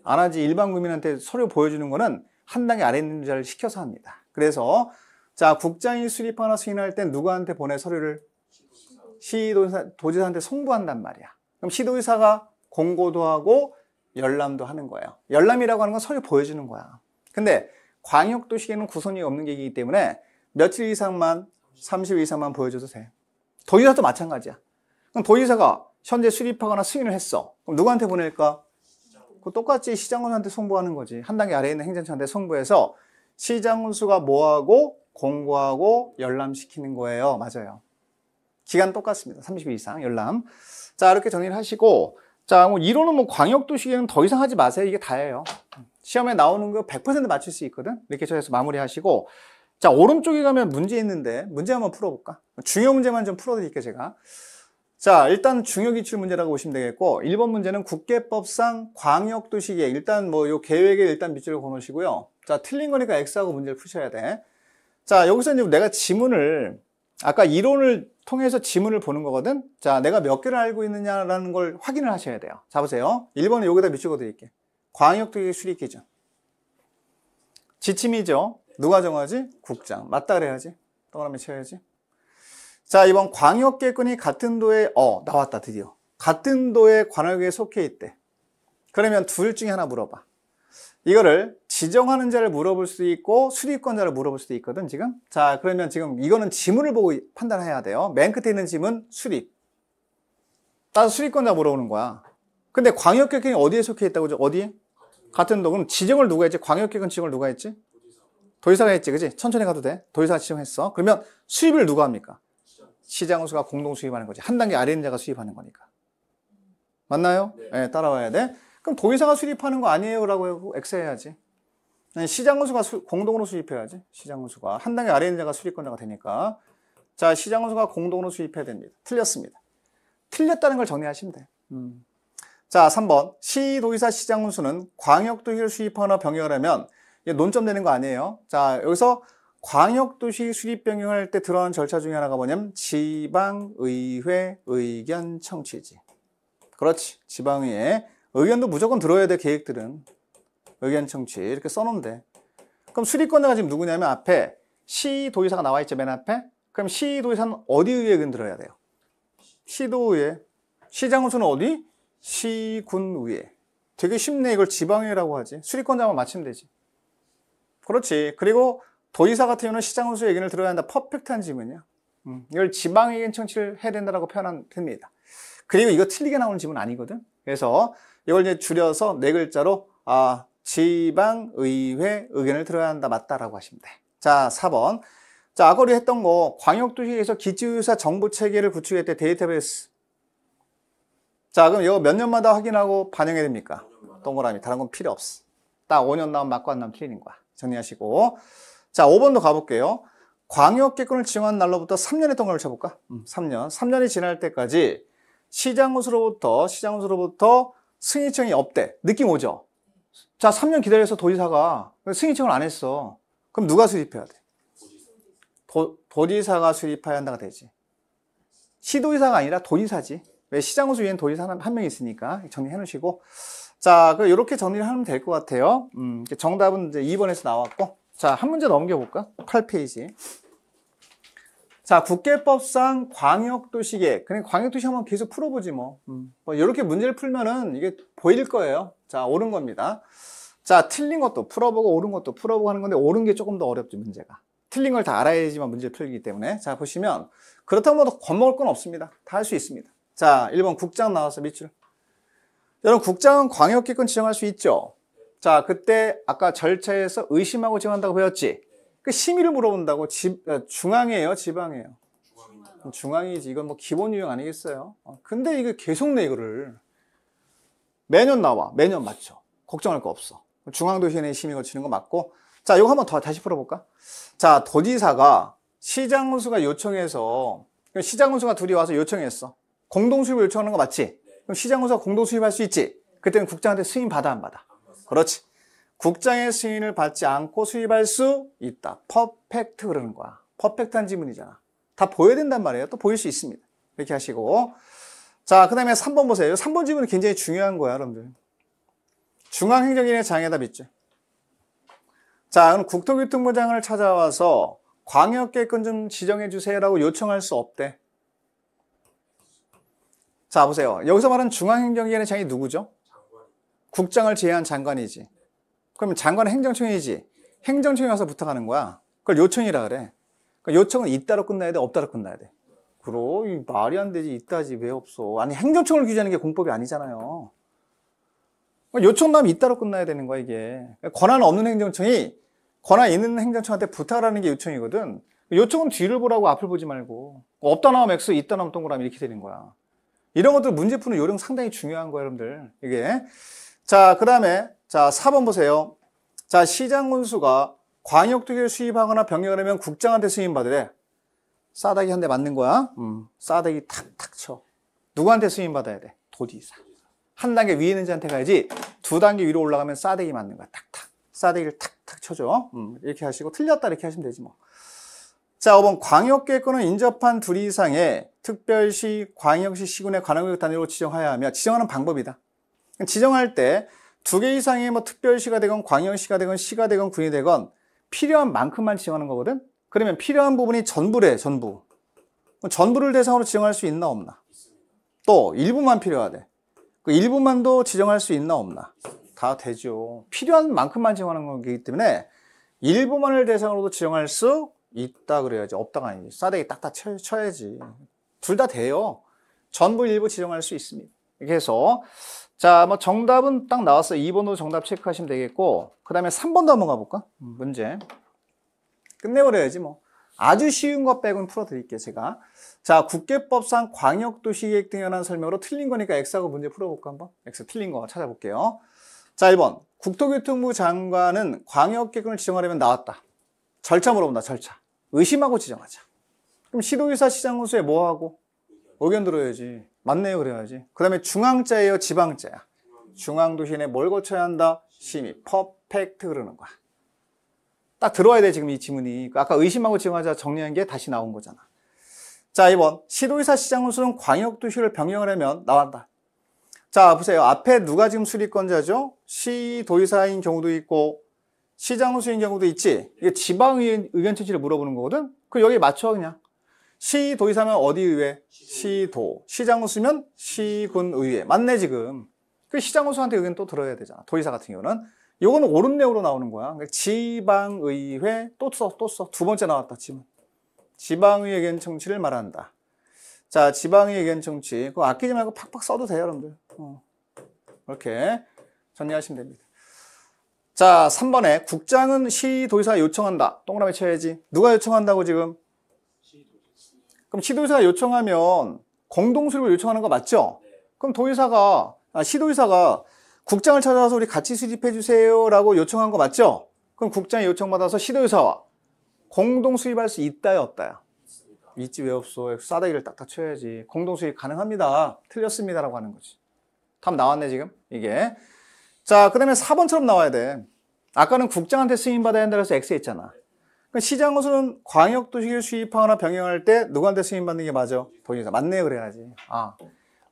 안 하지. 일반 국민한테 서류 보여주는 거는 한 단계 아래 있는 자를 시켜서 합니다. 그래서, 자, 국장이 수립하거나 승인할 때 누구한테 보내 서류를? 시도지사, 도지사한테 송부한단 말이야. 그럼 시도지사가 공고도 하고 열람도 하는 거예요. 열람이라고 하는 건 서류 보여주는 거야. 근데 광역도시에는 구선이 없는 게이기 때문에 며칠 이상만, 30일 이상만 보여줘도 돼. 도의사도 마찬가지야. 그럼 도의사가 현재 수립하거나 승인을 했어. 그럼 누구한테 보낼까? 그 똑같이 시장군한테 송부하는 거지. 한 단계 아래에 있는 행정처한테 송부해서 시장군수가 뭐하고 공고하고 열람시키는 거예요. 맞아요. 기간 똑같습니다. 30일 이상 열람. 자, 이렇게 정리를 하시고 자, 뭐 이론은 뭐 광역도시계는 더 이상 하지 마세요. 이게 다예요. 시험에 나오는 거 100% 맞출 수 있거든. 이렇게 저에서 마무리하시고 자, 오른쪽에 가면 문제 있는데 문제 한번 풀어볼까? 중요 문제만 좀 풀어드릴게요, 제가. 자, 일단 중요기출 문제라고 보시면 되겠고 1번 문제는 국계법상 광역도시계 일단 뭐 요 계획에 일단 밑줄을 그어놓으시고요. 자, 틀린 거니까 X하고 문제를 푸셔야 돼. 자, 여기서 이제 내가 지문을 아까 이론을 통해서 지문을 보는 거거든 자 내가 몇 개를 알고 있느냐라는 걸 확인을 하셔야 돼요 자 보세요 1번은 여기다 미치고 드릴게 광역도의 수립기준 지침이죠 누가 정하지? 국장 맞다 그래야지 동그라미 쳐야지자 이번 광역계권이 같은 도에 어 나왔다 드디어 같은 도에 관할구에 속해 있대 그러면 둘 중에 하나 물어봐 이거를 지정하는 자를 물어볼 수 있고 수립권자를 물어볼 수도 있거든 지금 자 그러면 지금 이거는 지문을 보고 판단해야 돼요 맨 끝에 있는 지문 수립 따서 수립권자 물어보는 거야 근데 광역격행이 어디에 속해 있다고 죠 어디에? 같은 도 동은 지정을 누가 했지? 광역격은 지정을 누가 했지? 도의사가 했지 그지? 천천히 가도 돼도의사가 지정했어 그러면 수입을 누가 합니까? 시장수가 공동 수입하는 거지 한 단계 아래 있는 자가 수입하는 거니까 맞나요? 네, 네 따라와야 돼 그럼 도의사가 수립하는 거 아니에요? 라고 엑스 해야지. 네, 시장 건수가 공동으로 수입해야지. 시장 건수가 한 단계 아래 있는 자가 수립권자가 되니까. 자, 시장 건수가 공동으로 수입해야 됩니다. 틀렸습니다. 틀렸다는 걸 정리하시면 돼. 음. 자, 3번. 시도의사 시장 건수는 광역도시를 수입하거나 병행하려면 논점 되는 거 아니에요. 자, 여기서 광역도시 수립 병행할 때 들어가는 절차 중에 하나가 뭐냐면 지방의회 의견 청취지. 그렇지. 지방의회 의견도 무조건 들어야 돼, 계획들은. 의견 청취 이렇게 써놓은데 그럼 수리권자가 지금 누구냐면 앞에 시도의사가 나와 있죠 맨 앞에. 그럼 시도의사는 어디 의회 의견 들어야 돼요? 시도의회. 시장군수는 어디? 시군의회. 되게 쉽네 이걸 지방의회라고 하지. 수리권자만 맞히면 되지. 그렇지. 그리고 도의사 같은 경우는 시장군수 의견을 들어야 한다. 퍼펙트한 질문이야. 음, 이걸 지방 의견 청취를 해야 된다라고 표현한 됩니다. 그리고 이거 틀리게 나오는 질문 아니거든. 그래서 이걸 이제 줄여서 네 글자로 아 지방의회 의견을 들어야 한다 맞다라고 하시면 돼. 자, 4번. 자, 아거리 했던 거 광역도시에서 기지의사 정보 체계를 구축할 때 데이터베이스. 자, 그럼 이거 몇 년마다 확인하고 반영해야 됩니까? 동그라미. 다른 건 필요 없어. 딱 5년 나오면 맞고 안 나오면 틀리는 거야. 정리하시고. 자, 5번도 가볼게요. 광역기권을 지정한 날로부터 3년의 동감을 쳐볼까? 음, 3년. 3년이 지날 때까지 시장으로부터, 시장으로부터 승인청이 없대. 느낌 오죠? 자, 3년 기다려서 도지사가 승인청을 안 했어. 그럼 누가 수립해야 돼? 도, 도지사가 수립해야 한다가 되지. 시도지사가 아니라 도지사지. 왜 시장호수위엔 도지사 한 명 있으니까 정리해 놓으시고. 자, 이렇게 그 정리를 하면 될 것 같아요. 음, 정답은 이제 2번에서 나왔고. 자, 한 문제 넘겨볼까? 8페이지. 자, 국계법상 광역도시 계 그냥 광역도시 한번 계속 풀어보지 뭐. 음. 뭐 이렇게 문제를 풀면은 이게 보일 거예요. 자, 옳은 겁니다. 자, 틀린 것도 풀어보고 옳은 것도 풀어보고 하는 건데 옳은 게 조금 더어렵지 문제가. 틀린 걸 다 알아야지만 문제를 풀기 때문에. 자, 보시면 그렇다고 뭐 겁먹을 건 없습니다. 다 할 수 있습니다. 자, 1번 국장 나와서 밑줄. 여러분, 국장은 광역기권 지정할 수 있죠? 자, 그때 아까 절차에서 의심하고 지정한다고 배웠지? 그 심의를 물어본다고 아, 중앙이에요, 지방이에요. 중앙입다 중앙이지. 이건 뭐 기본 유형 아니겠어요? 어, 근데 이거 계속 내 이거를 매년 나와. 매년 맞죠. 걱정할 거 없어. 중앙도시내 심의 거치는 거 맞고. 자, 이거 한번 더 다시 풀어볼까? 자, 도지사가 시장원수가 요청해서 시장원수가 둘이 와서 요청했어. 공동수입 요청하는 거 맞지? 네. 그럼 시장원수가 공동수입할 수 있지? 그때는 국장한테 승인 받아 안 받아? 그렇지. 국장의 승인을 받지 않고 수입할 수 있다. 퍼펙트 그러는 거야. 퍼펙트한 지문이잖아. 다 보여야 된단 말이에요. 또 보일 수 있습니다. 이렇게 하시고 자, 그 다음에 3번 보세요. 3번 지문이 굉장히 중요한 거야, 여러분들. 중앙행정인의 장애답 있죠. 자, 그럼 국토교통부 장을 찾아와서 광역계획권 좀 지정해 주세요라고 요청할 수 없대. 자, 보세요. 여기서 말하는 중앙행정인의 장이 누구죠? 국장을 제외한 장관이지. 그러면 장관은 행정청이지. 행정청이 와서 부탁하는 거야. 그걸 요청이라 그래. 그러니까 요청은 있다로 끝나야 돼, 없다로 끝나야 돼. 그러 이 말이 안 되지. 있다지 왜 없어? 아니 행정청을 규제하는 게 공법이 아니잖아요. 그러 그러니까 요청 나면 있다로 끝나야 되는 거야 이게. 그러니까 권한 없는 행정청이 권한 있는 행정청한테 부탁하는 게 요청이거든. 요청은 뒤를 보라고 앞을 보지 말고 없다 나오면 X, 있다 나오면 동그라미 이렇게 되는 거야. 이런 것들 문제 푸는 요령 상당히 중요한 거야 여러분들. 이게. 자, 그 다음에 자, 4번 보세요. 자, 시장 군수가 광역특위를 수입하거나 병역을 하면 국장한테 승인받으래 싸다기 한대 맞는 거야. 음. 싸다기 탁탁 쳐. 누구한테 승인받아야 돼? 도지사. 한 단계 위에 있는 자한테 가야지 두 단계 위로 올라가면 싸대기 맞는 거야. 탁탁. 싸대기를 탁탁 쳐줘. 음, 이렇게 하시고 틀렸다 이렇게 하시면 되지 뭐. 자, 5번 광역계획권은 인접한 둘 이상의 특별시, 광역시, 시군의 관할구역 단위로 지정하여야 하며 지정하는 방법이다. 지정할 때 두개 이상의 뭐 특별시가 되건 광역시가 되건 시가 되건 군이 되건 필요한 만큼만 지정하는 거거든? 그러면 필요한 부분이 전부래, 전부. 전부를 대상으로 지정할 수 있나 없나? 또 일부만 필요하대. 그 일부만도 지정할 수 있나 없나? 다 되죠. 필요한 만큼만 지정하는 거기 때문에 일부만을 대상으로도 지정할 수 있다 그래야지. 없다가 아니지. 싸대기 딱딱 쳐, 쳐야지. 둘 다 돼요. 전부 일부 지정할 수 있습니다. 이렇게 해서 자, 뭐 정답은 딱 나왔어요. 2번으로 정답 체크하시면 되겠고 그 다음에 3번도 한번 가볼까? 문제 끝내버려야지 뭐 아주 쉬운 것 빼고는 풀어드릴게요 제가 자 국계법상 광역도시 계획 등에 관한 설명으로 틀린 거니까 X하고 문제 풀어볼까 한번? X 틀린 거 찾아볼게요 자 1번 국토교통부 장관은 광역계획을 지정하려면 나왔다 절차 물어본다 절차 의심하고 지정하자 그럼 시도의사 시장군수에 뭐하고? 의견 들어야지 맞네요 그래야지 그 다음에 중앙자예요 지방자야 중앙도시내 뭘 거쳐야 한다? 심의 퍼펙트 그러는 거야 딱 들어와야 돼 지금 이 지문이 그 아까 의심하고 지원하자 정리한 게 다시 나온 거잖아 자 2번 시도의사 시장훈수는 광역도시를 변경을 하면 나왔다 자 보세요 앞에 누가 지금 수립권자죠? 시도의사인 경우도 있고 시장훈수인 경우도 있지 이게 지방의견 의견 체취를 물어보는 거거든 그럼 여기에 맞춰 그냥 시도의 사면 어디의회? 시도. 시장으로 쓰면 시군의회. 맞네, 지금. 그 시장호수한테 의견 또 들어야 되잖아. 도의사 같은 경우는. 요거는 오른내으로 나오는 거야. 그러니까 지방의회 또 써, 또 써. 두 번째 나왔다, 지금. 지방의회 의견 청취를 말한다. 자, 지방의 의견 청취. 그거 아끼지 말고 팍팍 써도 돼요, 여러분들. 어. 이렇게 정리하시면 됩니다. 자, 3번에 국장은 시도의사 요청한다. 동그라미 쳐야지. 누가 요청한다고 지금? 그럼 시도의사가 요청하면 공동수립을 요청하는 거 맞죠? 그럼 도의사가 아, 시도의사가 국장을 찾아서 와 우리 같이 수집해 주세요라고 요청한 거 맞죠? 그럼 국장이 요청받아서 시도의사와 공동 수입할 수 있다요 없다요? 있지 왜 없어? 싸다기를 딱딱 쳐야지. 공동 수입 가능합니다. 틀렸습니다라고 하는 거지. 답 나왔네 지금 이게. 자 그다음에 4번처럼 나와야 돼. 아까는 국장한테 승인받아야 한다고 해서 X 했잖아. 그러니까 시장 호수는 광역도시를 수입하거나 병행할 때 누구한테 수임받는 게 맞아? 본인에서 맞네요 그래야지 아그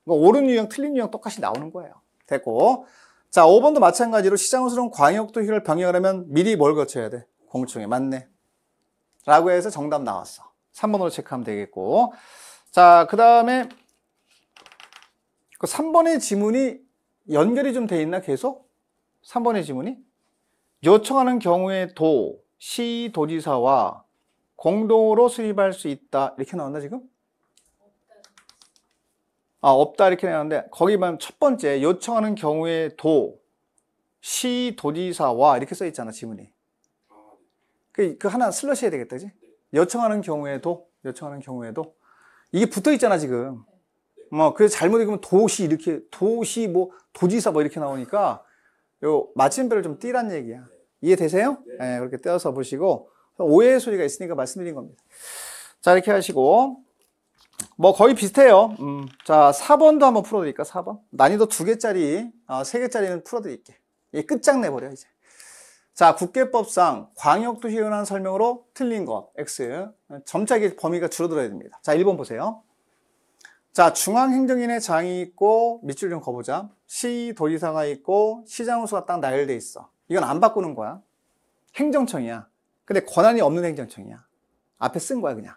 그러니까 옳은 유형 틀린 유형 똑같이 나오는 거예요 됐고 자 5번도 마찬가지로 시장 호수는 광역도시를 병행하려면 미리 뭘 거쳐야 돼? 공청회 맞네 라고 해서 정답 나왔어 3번으로 체크하면 되겠고 자그 다음에 그 3번의 지문이 연결이 좀 돼 있나 계속? 3번의 지문이? 요청하는 경우에 도 시도지사와 공동으로 수립할 수 있다 이렇게 나왔나 지금? 아 없다 이렇게 나왔는데 거기만 첫 번째 요청하는 경우에 도 시도지사와 이렇게 써 있잖아 지문이 그, 그 하나 슬러시 해야 되겠다 그지? 요청하는 경우에도 요청하는 경우에도 이게 붙어 있잖아 지금 뭐 그래서 잘못 읽으면 도시 이렇게 도시 뭐 도지사 뭐 이렇게 나오니까 요 마침표를 좀띠란 얘기야 이해되세요? 네. 네, 그렇게 떼어서 보시고 오해의 소리가 있으니까 말씀드린 겁니다. 자, 이렇게 하시고 뭐 거의 비슷해요. 음. 자, 4번도 한번 풀어드릴까? 4번. 난이도 2개짜리, 어, 3개짜리는 풀어드릴게. 이 끝장내버려, 이제. 자, 국계법상 광역도 희원한 설명으로 틀린 것, X. 점차게 범위가 줄어들어야 됩니다. 자, 1번 보세요. 자, 중앙행정인의 장이 있고, 밑줄 좀 거보자. 시, 도지사가 있고, 시장우수가 딱 나열돼 있어. 이건 안 바꾸는 거야. 행정청이야. 근데 권한이 없는 행정청이야. 앞에 쓴 거야, 그냥.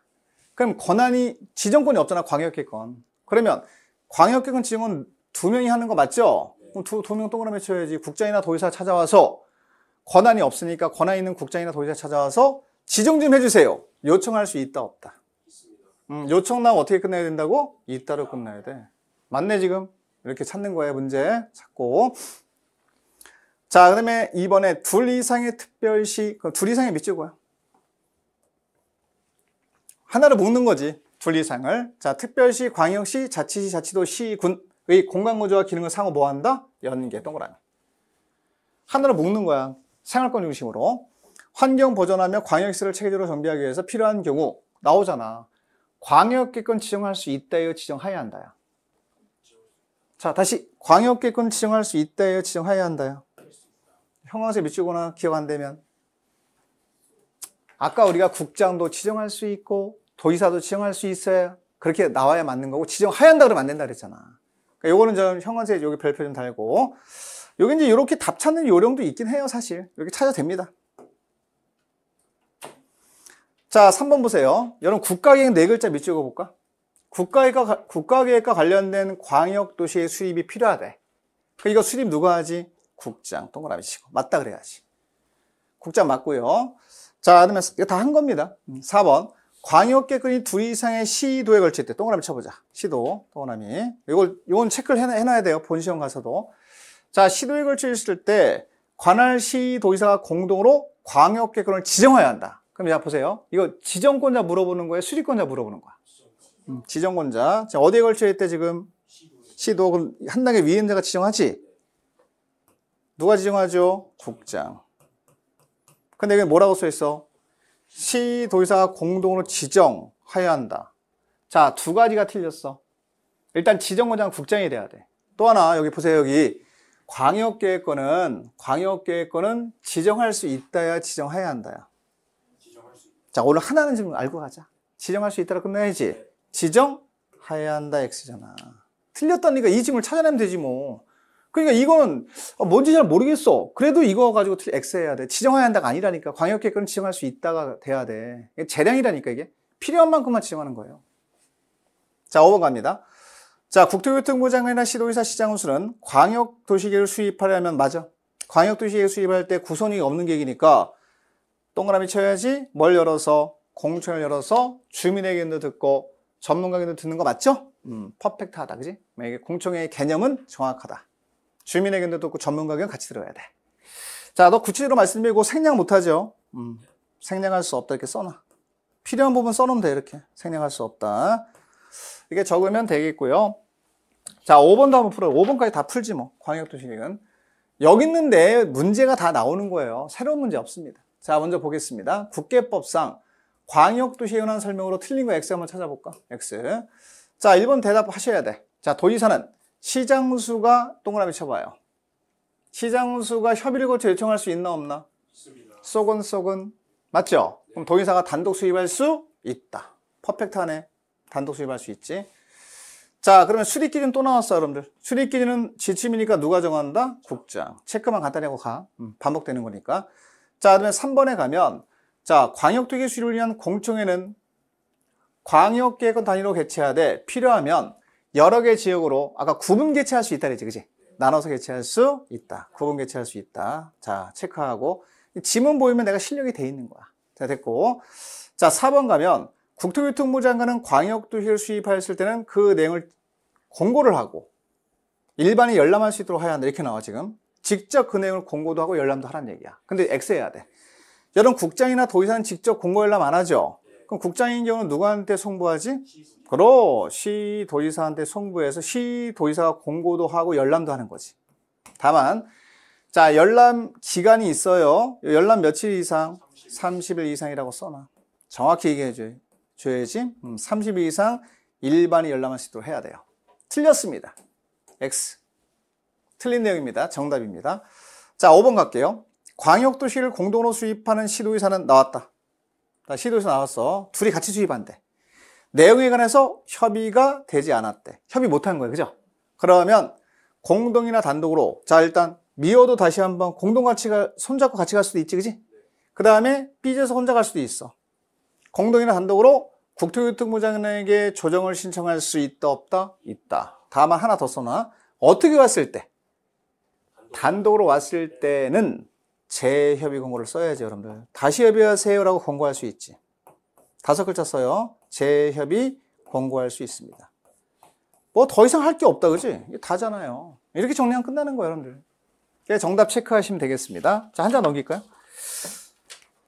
그럼 권한이, 지정권이 없잖아, 광역기권. 그러면 광역기권 지정은 두 명이 하는 거 맞죠? 그럼 두, 두명 동그라미 쳐야지. 국장이나 도의사 찾아와서 권한이 없으니까 권한 있는 국장이나 도의사 찾아와서 지정 좀 해주세요. 요청할 수 있다, 없다. 음, 요청 나 어떻게 끝내야 된다고? 있다로 끝내야 돼. 맞네, 지금? 이렇게 찾는 거예요, 문제. 찾고. 자, 그 다음에 이번에 둘 이상의 특별시, 둘 이상의 몇줄고야 하나를 묶는 거지. 둘 이상을. 자, 특별시, 광역시, 자치시, 자치도, 시, 군의 공간구조와 기능을 상호 모한다? 연계, 동그라미. 하나를 묶는 거야. 생활권 중심으로. 환경 보전하며 광역시를 체계적으로 정비하기 위해서 필요한 경우 나오잖아. 광역기권 지정할 수 있다요, 지정하여야 한다요. 자, 다시 광역기권 지정할 수 있다요, 지정하여야 한다요. 형광세 미치거나 기억 안 되면 아까 우리가 국장도 지정할 수 있고 도의사도 지정할 수 있어야 그렇게 나와야 맞는 거고 지정하얀다 그러면 안 된다 그랬잖아. 그러니까 요거는 좀 형광색 여기 별표 좀 달고 여기 이제 이렇게 답 찾는 요령도 있긴 해요 사실. 이렇게 찾아 됩니다. 자 3번 보세요. 여러분 국가계획 네 글자 밑 적어볼까? 국가계획과, 국가계획과 관련된 광역도시의 수립이 필요하대. 그 이거 수립 누가 하지? 국장 동그라미 치고 맞다 그래야지 국장 맞고요 자 그러면 이거 다 한 겁니다 4번 음, 광역계권이 둘 이상의 시도에 걸칠 때 동그라미 쳐보자 시도 동그라미 이걸 이건 체크를 해놔야 돼요 본 시험 가서도 자 시도에 걸칠 때 관할 시도의사가 공동으로 광역계권을 지정해야 한다 그럼 자 보세요 이거 지정권자 물어보는 거예요 수리권자 물어보는 거야 음, 지정권자 어디에 걸칠 쳐때 지금 시도 그럼 한 단계 위임자가 지정하지 누가 지정하죠? 국장. 근데 여기 뭐라고 써있어? 시도의사가 공동으로 지정하여야 한다. 자, 두 가지가 틀렸어. 일단 지정권장 국장이 돼야 돼. 또 하나, 여기 보세요. 여기 광역계획권은, 광역계획권은 지정할 수 있다야 지정해야 한다야. 자, 오늘 하나는 지금 알고 가자. 지정할 수 있다라 끝내야지. 네. 지정해야 한다 X잖아. 틀렸다니까 이짐을 찾아내면 되지 뭐. 그러니까 이건 어, 뭔지 잘 모르겠어. 그래도 이거 가지고 X 해야 돼. 지정해야 한다가 아니라니까. 광역계획은 지정할 수 있다가 돼야 돼. 재량이라니까 이게. 필요한 만큼만 지정하는 거예요. 자, 5번 갑니다. 자, 국토교통부 장관이나 시도의사 시장 운수는 광역도시계획을 수입하려면 맞아. 광역도시계획 수입할때 구손이 없는 계기니까 동그라미 쳐야지 뭘 열어서 공청을 열어서 주민의 의견도 듣고 전문가 의견도 듣는 거 맞죠? 음, 퍼펙트하다, 그지? 이게 공청회의 개념은 정확하다. 주민 의견도 듣고 전문가 의견 같이 들어야 돼. 자, 너 구체적으로 말씀드리고 생략 못하죠? 음, 생략할 수 없다 이렇게 써놔. 필요한 부분 써놓으면 돼 이렇게. 생략할 수 없다. 이게 적으면 되겠고요. 자, 5번도 한번 풀어요. 5번까지 다 풀지 뭐. 광역도시계획은. 여기 있는데 문제가 다 나오는 거예요. 새로운 문제 없습니다. 자, 먼저 보겠습니다. 국계법상 광역도시에 관한 설명으로 틀린 거 X 한번 찾아볼까? X. 자, 1번 대답하셔야 돼. 자, 도지사는 시장수가 동그라미 쳐봐요. 시장수가 협의를 거쳐 요청할 수 있나 없나? 있습니다. 쏘근쏘근 맞죠? 네. 그럼 동의사가 단독 수입할 수 있다. 퍼펙트하네. 단독 수입할 수 있지. 자 그러면 수리 기는또 나왔어 여러분들. 수리 기준는 지침이니까 누가 정한다? 국장. 체크만 간단히 하고 가. 음, 반복되는 거니까. 자 그러면 3번에 가면 자 광역특위 수리를 위한 공청회는 광역계획권 단위로 개최하되 필요하면 여러 개 지역으로 아까 구분 개최할수 있다 그랬지 그지? 나눠서 개최할수 있다. 구분 개최할수 있다. 자 체크하고 지문 보이면 내가 실력이 돼 있는 거야. 자 됐고 자 4번 가면 국토교통부 장관은 광역도시를 수입하였을 때는 그 내용을 공고를 하고 일반이 열람할 수 있도록 해야 한다 이렇게 나와 지금 직접 그 내용을 공고도 하고 열람도 하라는 얘기야 근데 X해야 돼 여러분 국장이나 도의사는 직접 공고 열람 안 하죠 그럼 국장인 경우는 누구한테 송부하지? 그러 시 도지사한테 송부해서 시 도지사가 공고도 하고 열람도 하는 거지. 다만 자 열람 기간이 있어요. 열람 며칠 이상? 30일 이상이라고 써놔. 정확히 얘기해 줘야지. 음, 30일 이상 일반이 열람할 수 있도록 해야 돼요. 틀렸습니다. X. 틀린 내용입니다. 정답입니다. 자, 5번 갈게요. 광역도시를 공동으로 수입하는 시도의사는 나왔다. 나 시도에서 나왔어. 둘이 같이 수입한대. 내용에 관해서 협의가 되지 않았대. 협의 못한 거예요. 그죠? 그러면 공동이나 단독으로 자 일단 미워도 다시 한번 공동 같이 가, 손잡고 같이 갈 수도 있지 그지? 그 다음에 삐져서 혼자 갈 수도 있어. 공동이나 단독으로 국토교통부 장관에게 조정을 신청할 수 있다 없다? 있다. 다만 하나 더 써놔. 어떻게 왔을 때? 단독으로 왔을 때는 재협의 공고를 써야지 여러분들. 다시 협의하세요라고 권고할 수 있지. 다섯 글자 써요. 재협의 권고할 수 있습니다. 뭐 더 이상 할 게 없다 그지? 다잖아요. 이렇게 정리하면 끝나는 거예요 여러분들. 예, 정답 체크하시면 되겠습니다. 자, 한자 넘길까요?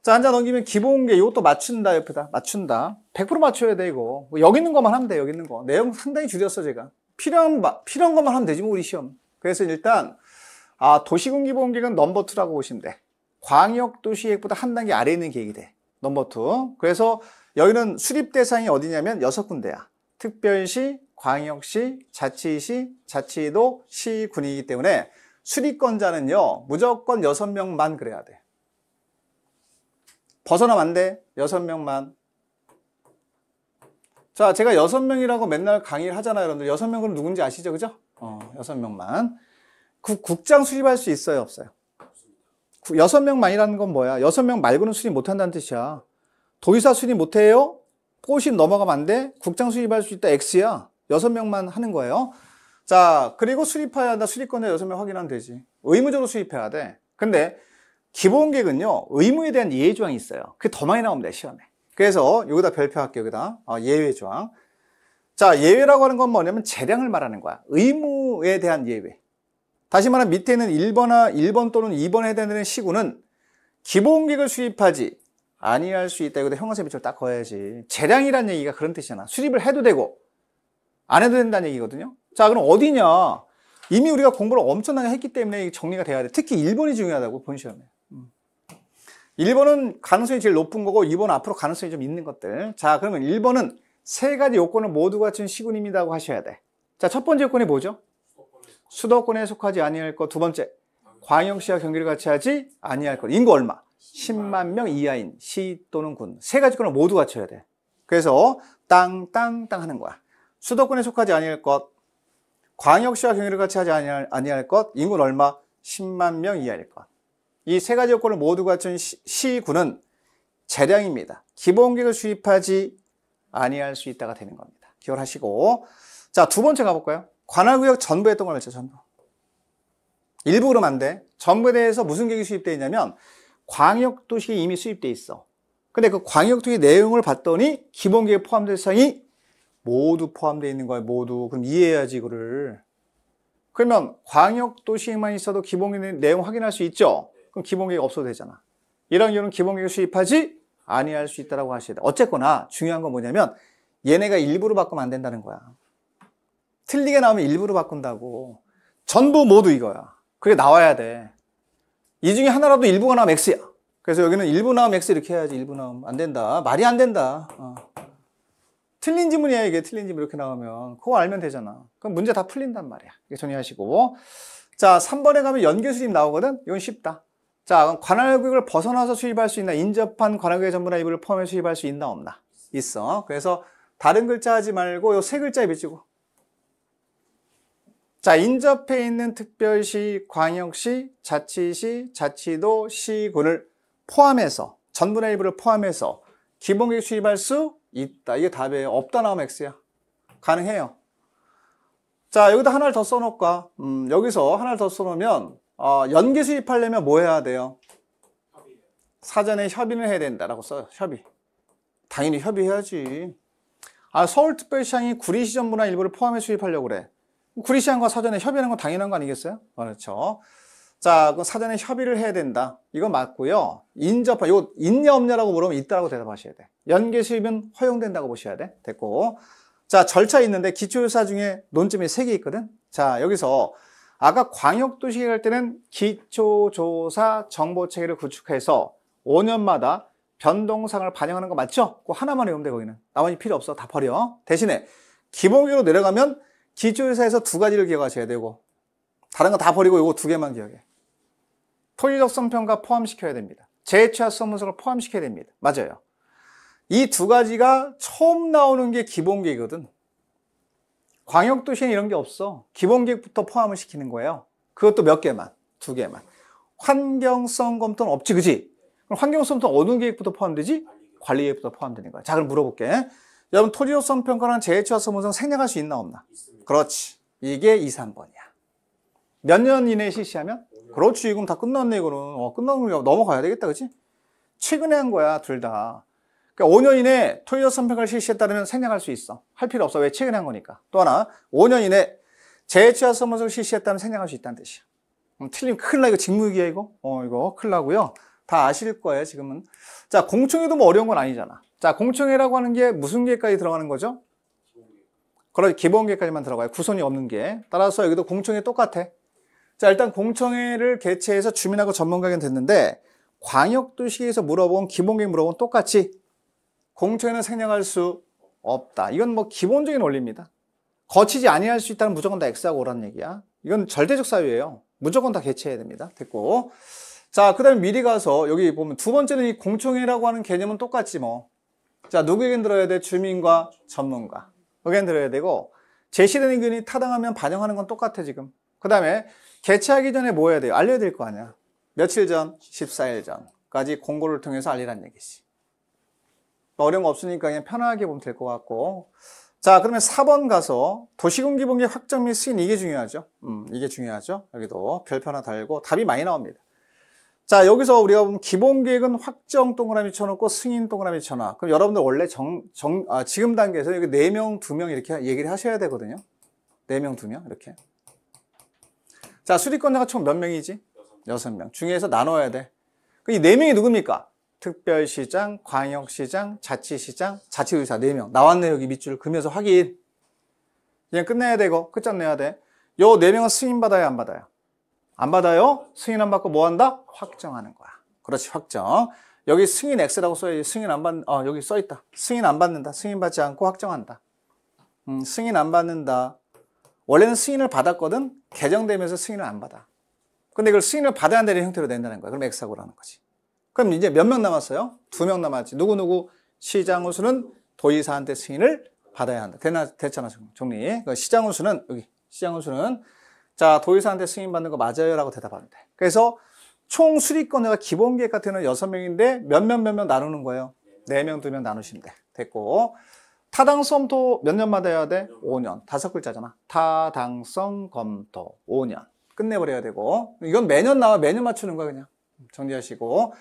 자, 한자 넘기면 기본계 이것도 맞춘다 옆에다. 맞춘다. 100% 맞춰야 돼 이거. 뭐 여기 있는 것만 하면 돼 여기 있는 거. 내용 상당히 줄였어 제가. 필요한, 필요한 것만 하면 되지 뭐 우리 시험. 그래서 일단 아, 도시공기보험계획은 넘버 2라고 보시면 돼. 광역도시계획보다 한 단계 아래 에 있는 계획이 돼. 넘버 2. 그래서 여기는 수립 대상이 어디냐면 여섯 군데야. 특별시, 광역시, 자치시, 자치도, 시, 군이기 때문에 수립권자는요, 무조건 여섯 명만 그래야 돼. 벗어나면 안 돼. 여섯 명만. 자, 제가 여섯 명이라고 맨날 강의를 하잖아요, 여러분들. 여섯 명은 누군지 아시죠? 그죠? 어, 여섯 명만. 국, 국장 수립할 수 있어요, 없어요? 여섯 명만이라는 건 뭐야? 여섯 명 말고는 수립 못한다는 뜻이야. 도의사 수립 못해요? 꽃이 넘어가면 안 돼? 국장 수립할 수 있다, X야. 여섯 명만 하는 거예요. 자, 그리고 수립해야 한다. 수립권자 여섯 명 확인하면 되지. 의무적으로 수립해야 돼. 근데 기본계획은요, 의무에 대한 예외조항이 있어요. 그게 더 많이 나옵니다, 시험에. 그래서 여기다 별표할게요, 여기다. 어, 예외조항. 자, 예외라고 하는 건 뭐냐면 재량을 말하는 거야. 의무에 대한 예외. 다시 말하면 밑에 있는 1번아 1번 또는 2번에 해당되는 시구는 기본기을 수입하지 아니할 수 있다. 이거다 형광세 비율을 딱 거야지. 재량이란 얘기가 그런 뜻이잖아. 수립을 해도 되고 안 해도 된다는 얘기거든요. 자 그럼 어디냐? 이미 우리가 공부를 엄청나게 했기 때문에 정리가 돼야 돼. 특히 1번이 중요하다고 본 시험에. 1번은 음. 가능성이 제일 높은 거고 2번 앞으로 가능성이 좀 있는 것들. 자 그러면 1번은 세 가지 요건을 모두 갖춘 시군입니다고 하셔야 돼. 자 첫 번째 요건이 뭐죠? 수도권에 속하지 아니할 것. 두 번째, 광역시와 경기를 같이 하지 아니할 것. 인구 얼마? 10만 명 이하인 시 또는 군. 세 가지 권을 모두 갖춰야 돼. 그래서 땅땅땅 하는 거야. 수도권에 속하지 아니할 것. 광역시와 경기를 같이 하지 아니할, 아니할 것. 인구 얼마? 10만 명 이하일 것. 이 세 가지 요건을 모두 갖춘 시, 시군은 재량입니다. 기본계획을 수입하지 아니할 수 있다가 되는 겁니다. 기억하시고 자, 두 번째 가볼까요? 관할구역 전부에 했던 걸 말이죠, 전부. 일부 그러면 안 돼. 전부에 대해서 무슨 계획이 수입되어 있냐면 광역도시에 이미 수입돼 있어. 근데 그 광역도시 내용을 봤더니 기본계획 포함된 사항이 모두 포함되어 있는 거야, 모두. 그럼 이해해야지, 그거를 그러면 광역도시에만 있어도 기본계획 내용 확인할 수 있죠? 그럼 기본계획 없어도 되잖아. 이런 경우는 기본계획 수입하지 아니할 수 있다라고 하셔야 돼. 어쨌거나 중요한 건 뭐냐면 얘네가 일부러 바꾸면 안 된다는 거야. 틀리게 나오면 일부러 바꾼다고. 전부 모두 이거야. 그게 나와야 돼. 이 중에 하나라도 일부가 나오면 X야. 그래서 여기는 일부 나오면 X 이렇게 해야지 일부 나오면 안 된다. 말이 안 된다. 어. 틀린 지문이야 이게 틀린 지문 이렇게 나오면 그거 알면 되잖아. 그럼 문제 다 풀린단 말이야. 이게 정리하시고 자 3번에 가면 연계 수입 나오거든. 이건 쉽다. 자 관할구역을 벗어나서 수입할 수 있나 인접한 관할구역 전부나 이부를 포함해 수입할 수 있나 없나 있어. 그래서 다른 글자 하지 말고 요세 글자에 비치고 자, 인접해 있는 특별시, 광역시, 자치시, 자치도, 시군을 포함해서 전분의 일부를 포함해서 기본계획 수입할수 있다. 이게 답이에요. 없다 나오면 X야. 가능해요. 자, 여기다 하나를 더 써놓을까? 음, 여기서 하나를 더 써놓으면 어, 연계 수입하려면 뭐 해야 돼요? 사전에 협의를 해야 된다라고 써요. 협의. 당연히 협의해야지. 아, 서울특별시장이 구리시전부나 일부를 포함해 수입하려고 그래. 크리시안과 사전에 협의하는 건 당연한 거 아니겠어요? 그렇죠. 자, 그 사전에 협의를 해야 된다. 이건 맞고요. 인접한, 이거 있냐 없냐라고 물으면 있다라고 대답하셔야 돼. 연계 수입은 허용된다고 보셔야 돼. 됐고. 자, 절차 있는데 기초조사 중에 논점이 세 개 있거든. 자, 여기서 아까 광역도시 계획할 때는 기초조사 정보체계를 구축해서 5년마다 변동상을 반영하는 거 맞죠? 그거 하나만 외우면 돼, 거기는. 나머지 필요 없어. 다 버려. 대신에 기본기로 내려가면 기출사에서 두 가지를 기억하셔야 되고 다른 거 다 버리고 이거 두 개만 기억해. 토일적성 평가 포함시켜야 됩니다. 재취하 수업 분석을 포함시켜야 됩니다. 맞아요. 이 두 가지가 처음 나오는 게 기본계획이거든. 광역도시는 이런 게 없어. 기본계획부터 포함을 시키는 거예요. 그것도 몇 개만, 두 개만. 환경성 검토는 없지, 그지? 그럼 환경성 검토는 어느 계획부터 포함되지? 관리계획부터 포함되는 거야. 자, 그럼 물어볼게. 여러분 토지조성 평가는 재해치와 소모성 생략할 수 있나 없나? 그렇지. 이게 2, 3번이야. 몇 년 이내에 실시하면? 그렇지. 이건 다 끝났네 이거는. 어, 끝나면 넘어가야 되겠다. 그렇 최근에 한 거야 둘 다. 그러니까 5년 이내 토지조성 평가를 실시했다면 생략할 수 있어. 할 필요 없어. 왜? 최근에 한 거니까. 또 하나 5년 이내 재해치와 소모성 실시했다면 생략할 수 있다는 뜻이야. 음, 틀리면 큰일 나 이거 직무기야 이거. 어 이거 큰일 나고요. 다 아실 거예요 지금은. 자 공충이도 뭐 어려운 건 아니잖아. 자, 공청회라고 하는 게 무슨 계까지 들어가는 거죠? 그럼 기본계까지만 들어가요. 구선이 없는 게. 따라서 여기도 공청회 똑같아. 자, 일단 공청회를 개최해서 주민하고 전문가가 됐는데 광역도시에서 물어본 기본계 물어본 똑같이 공청회는 생략할 수 없다. 이건 뭐 기본적인 원리입니다. 거치지 아니할 수있다는 무조건 다 X하고 오라는 얘기야. 이건 절대적 사유예요. 무조건 다 개최해야 됩니다. 됐고. 자, 그 다음에 미리 가서 여기 보면 두 번째는 이 공청회라고 하는 개념은 똑같지 뭐. 자, 누구 에견 들어야 돼? 주민과 전문가. 의견 들어야 되고, 제시된 의견이 타당하면 반영하는 건 똑같아, 지금. 그 다음에 개최하기 전에 뭐 해야 돼요? 알려야 될 거 아니야. 며칠 전, 14일 전까지 공고를 통해서 알리란 얘기지. 뭐 어려운 거 없으니까 그냥 편하게 보면 될 것 같고. 자, 그러면 4번 가서 도시공기분계 확정 및 승인 이게 중요하죠. 음, 이게 중요하죠. 여기도 별표 하나 달고 답이 많이 나옵니다. 자 여기서 우리가 보면 기본 계획은 확정 동그라미 쳐놓고 승인 동그라미 쳐놔 그럼 여러분들 원래 정, 정, 아, 지금 단계에서 여기 4명 2명 이렇게 얘기를 하셔야 되거든요 4명 2명 이렇게 자 수리권자가 총 몇 명이지? 6명 중에서 나눠야 돼이 그 4명이 누굽니까? 특별시장, 광역시장, 자치시장, 자치의사 4명 나왔네 여기 밑줄 그면서 확인 그냥 끝내야 되고 끝장내야 돼요 4명은 승인받아야 안 받아요? 안 받아요? 승인 안 받고 뭐 한다? 확정하는 거야. 그렇지, 확정. 여기 승인 X라고 써야지. 승인 안 받, 어, 여기 써 있다. 승인 안 받는다. 승인 받지 않고 확정한다. 음, 승인 안 받는다. 원래는 승인을 받았거든? 개정되면서 승인을 안 받아. 근데 이걸 승인을 받아야 한는 형태로 된다는 거야. 그럼 X라고 하는 거지. 그럼 이제 몇 명 남았어요? 두 명 남았지. 누구누구 시장 우수는 도의사한테 승인을 받아야 한다. 되나, 됐잖아, 정리. 그 시장 우수는, 여기, 시장 우수는 자, 도의사한테 승인받는 거 맞아요? 라고 대답하는데 그래서 총 수리권자가 기본 계획 같은 경우는 6명인데 몇 명 몇 명 나누는 거예요. 4명, 2명 나누시면 돼. 됐고. 타당성 도몇 년마다 해야 돼? 5년. 다섯 글자잖아. 타당성 검토 5년. 끝내버려야 되고. 이건 매년 나와. 매년 맞추는 거야, 그냥. 정리하시고.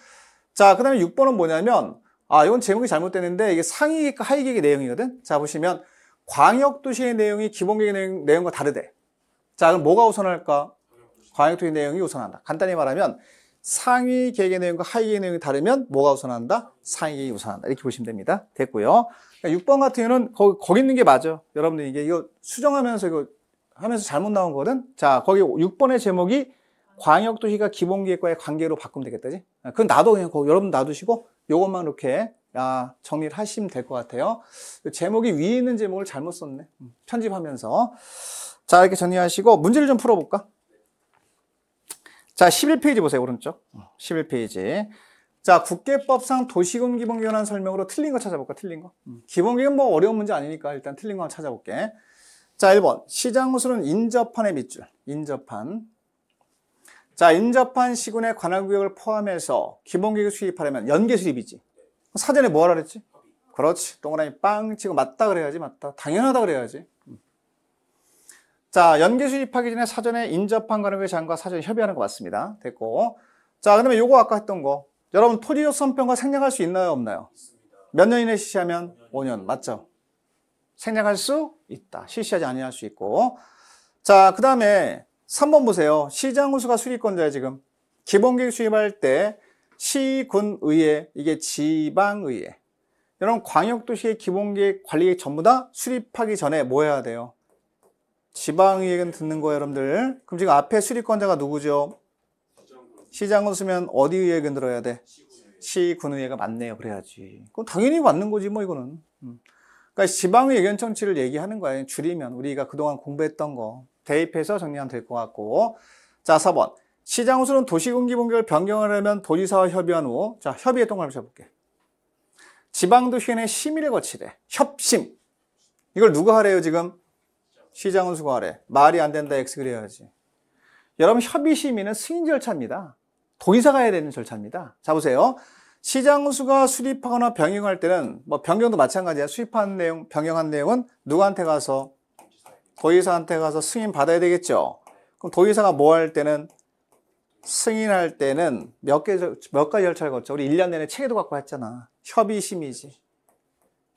자, 그 다음에 6번은 뭐냐면, 아, 이건 제목이 잘못됐는데 이게 상위 계획과 하위 계획의 내용이거든? 자, 보시면, 광역도시의 내용이 기본 계획 내용, 내용과 다르대. 자, 그럼 뭐가 우선할까? 광역토의 내용이 우선한다. 간단히 말하면 상위 계획의 내용과 하위 계획의 내용이 다르면 뭐가 우선한다? 상위 계획이 우선한다. 이렇게 보시면 됩니다. 됐고요. 그러니까 6번 같은 경우는 거기, 거기 있는 게 맞아요. 여러분들 이게 이거 수정하면서 이거 하면서 잘못 나온 거거든. 자, 거기 6번의 제목이 광역도시가 기본계획과의 관계로 바꾸면 되겠다지? 아, 그건 나도 그냥 거 여러분 놔두시고 요것만 이렇게 아, 정리를 하시면 될 것 같아요. 제목이 위에 있는 제목을 잘못 썼네. 음, 편집하면서. 자, 이렇게 정리하시고 문제를 좀 풀어볼까? 자, 11페이지 보세요, 오른쪽. 11페이지. 자, 국계법상 도시군 기본기원한 설명으로 틀린 거 찾아볼까? 틀린 거. 음, 기본기는 뭐 어려운 문제 아니니까 일단 틀린 거 한번 찾아볼게. 자, 1번. 시장 호수는 인접한의 밑줄. 인접한. 자, 인접한 시군의 관할 구역을 포함해서 기본계획 수립하려면 연계 수입이지 사전에 뭐 하라 그랬지? 그렇지. 동그라미 빵 치고 맞다 그래야지, 맞다. 당연하다 그래야지. 자, 연계 수집하기 전에 사전에 인접한 관역의 장과 사전에 협의하는 거 맞습니다. 됐고. 자, 그러면 요거 아까 했던 거. 여러분 토지조 선평가 생략할 수 있나요, 없나요? 몇 년 이내 실시하면 5년, 맞죠? 생략할 수 있다. 실시하지 아니할 수 있고. 자, 그 다음에 3번 보세요. 시장 후수가 수립권자야, 지금. 기본계획 수립할 때 시군의회, 이게 지방의회. 여러분, 광역도시의 기본계획 관리계획 전부 다 수립하기 전에 뭐 해야 돼요? 지방 얘기는 듣는 거예요, 여러분들. 그럼 지금 앞에 수립권자가 누구죠? 시장으로 쓰면 어디 의견 들어야 돼? 시군의회가 맞네요. 그래야지. 그럼 당연히 맞는 거지, 뭐, 이거는. 음. 그러니까 지방의 견 청취를 얘기하는 거예요. 줄이면 우리가 그동안 공부했던 거 대입해서 정리하면 될 것 같고. 자, 4번. 시장 호수는 도시공기본계를 변경하려면 도지사와 협의한 후, 자, 협의의 동을 해볼게 지방도시회는 심의를 거치래. 협심. 이걸 누가 하래요, 지금? 시장은수 아래 말이 안 된다 X 그래야지. 여러분 협의 심의는 승인 절차입니다. 동의사 가야 되는 절차입니다. 자 보세요. 시장수가 수립하거나 변경할 때는 뭐 변경도 마찬가지야. 수립한 내용, 변경한 내용은 누구한테 가서 도의사한테 가서 승인 받아야 되겠죠. 그럼 도의사가 뭐 할 때는 승인할 때는 몇 개, 몇 가지 절차를 거쳐. 우리 1년 내내 체계도 갖고 했잖아. 협의 심의지.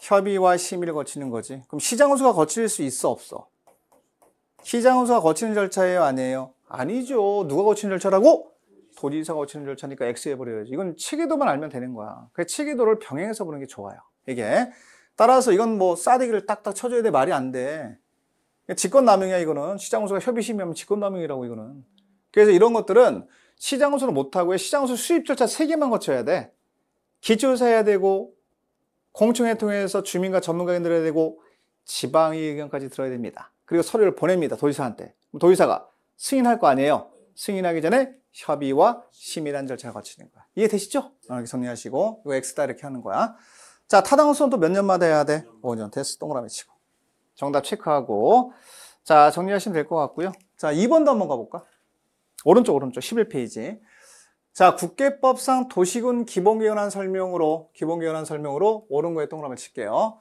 협의와 심의를 거치는 거지. 그럼 시장수가 거칠 수 있어, 없어? 시장 혼수가 거치는 절차예요? 아니에요? 아니죠. 누가 거치는 절차라고? 도지사가 거치는 절차니까 X 해버려야지. 이건 치기도만 알면 되는 거야. 그 치기도를 병행해서 보는 게 좋아요. 이게. 따라서 이건 뭐 싸대기를 딱딱 쳐줘야 돼. 말이 안 돼. 직권남용이야 이거는. 시장 혼수가 협의심이면 직권남용이라고 이거는. 그래서 이런 것들은 시장 혼수는 못하고 시장 혼수 수입 절차 3개만 거쳐야 돼. 기초조사 해야 되고 공청회 통해서 주민과 전문가인 들어야 되고 지방의 의견까지 들어야 됩니다. 그리고 서류를 보냅니다. 도지사한테. 도지사가 승인할 거 아니에요. 승인하기 전에 협의와 심의란 절차를 거치는 거야. 이해되시죠? 어, 이렇게 정리하시고 이거 X다 이렇게 하는 거야. 자, 타당 수험도 몇 년마다 해야 돼? 5년 테스트 동그라미 치고. 정답 체크하고 자, 정리하시면 될 것 같고요. 자, 2번도 한번 가볼까? 오른쪽 오른쪽 11페이지. 자, 국계법상 도시군 기본개헌안 설명으로 기본개헌안 설명으로 오른 거에 동그라미 칠게요.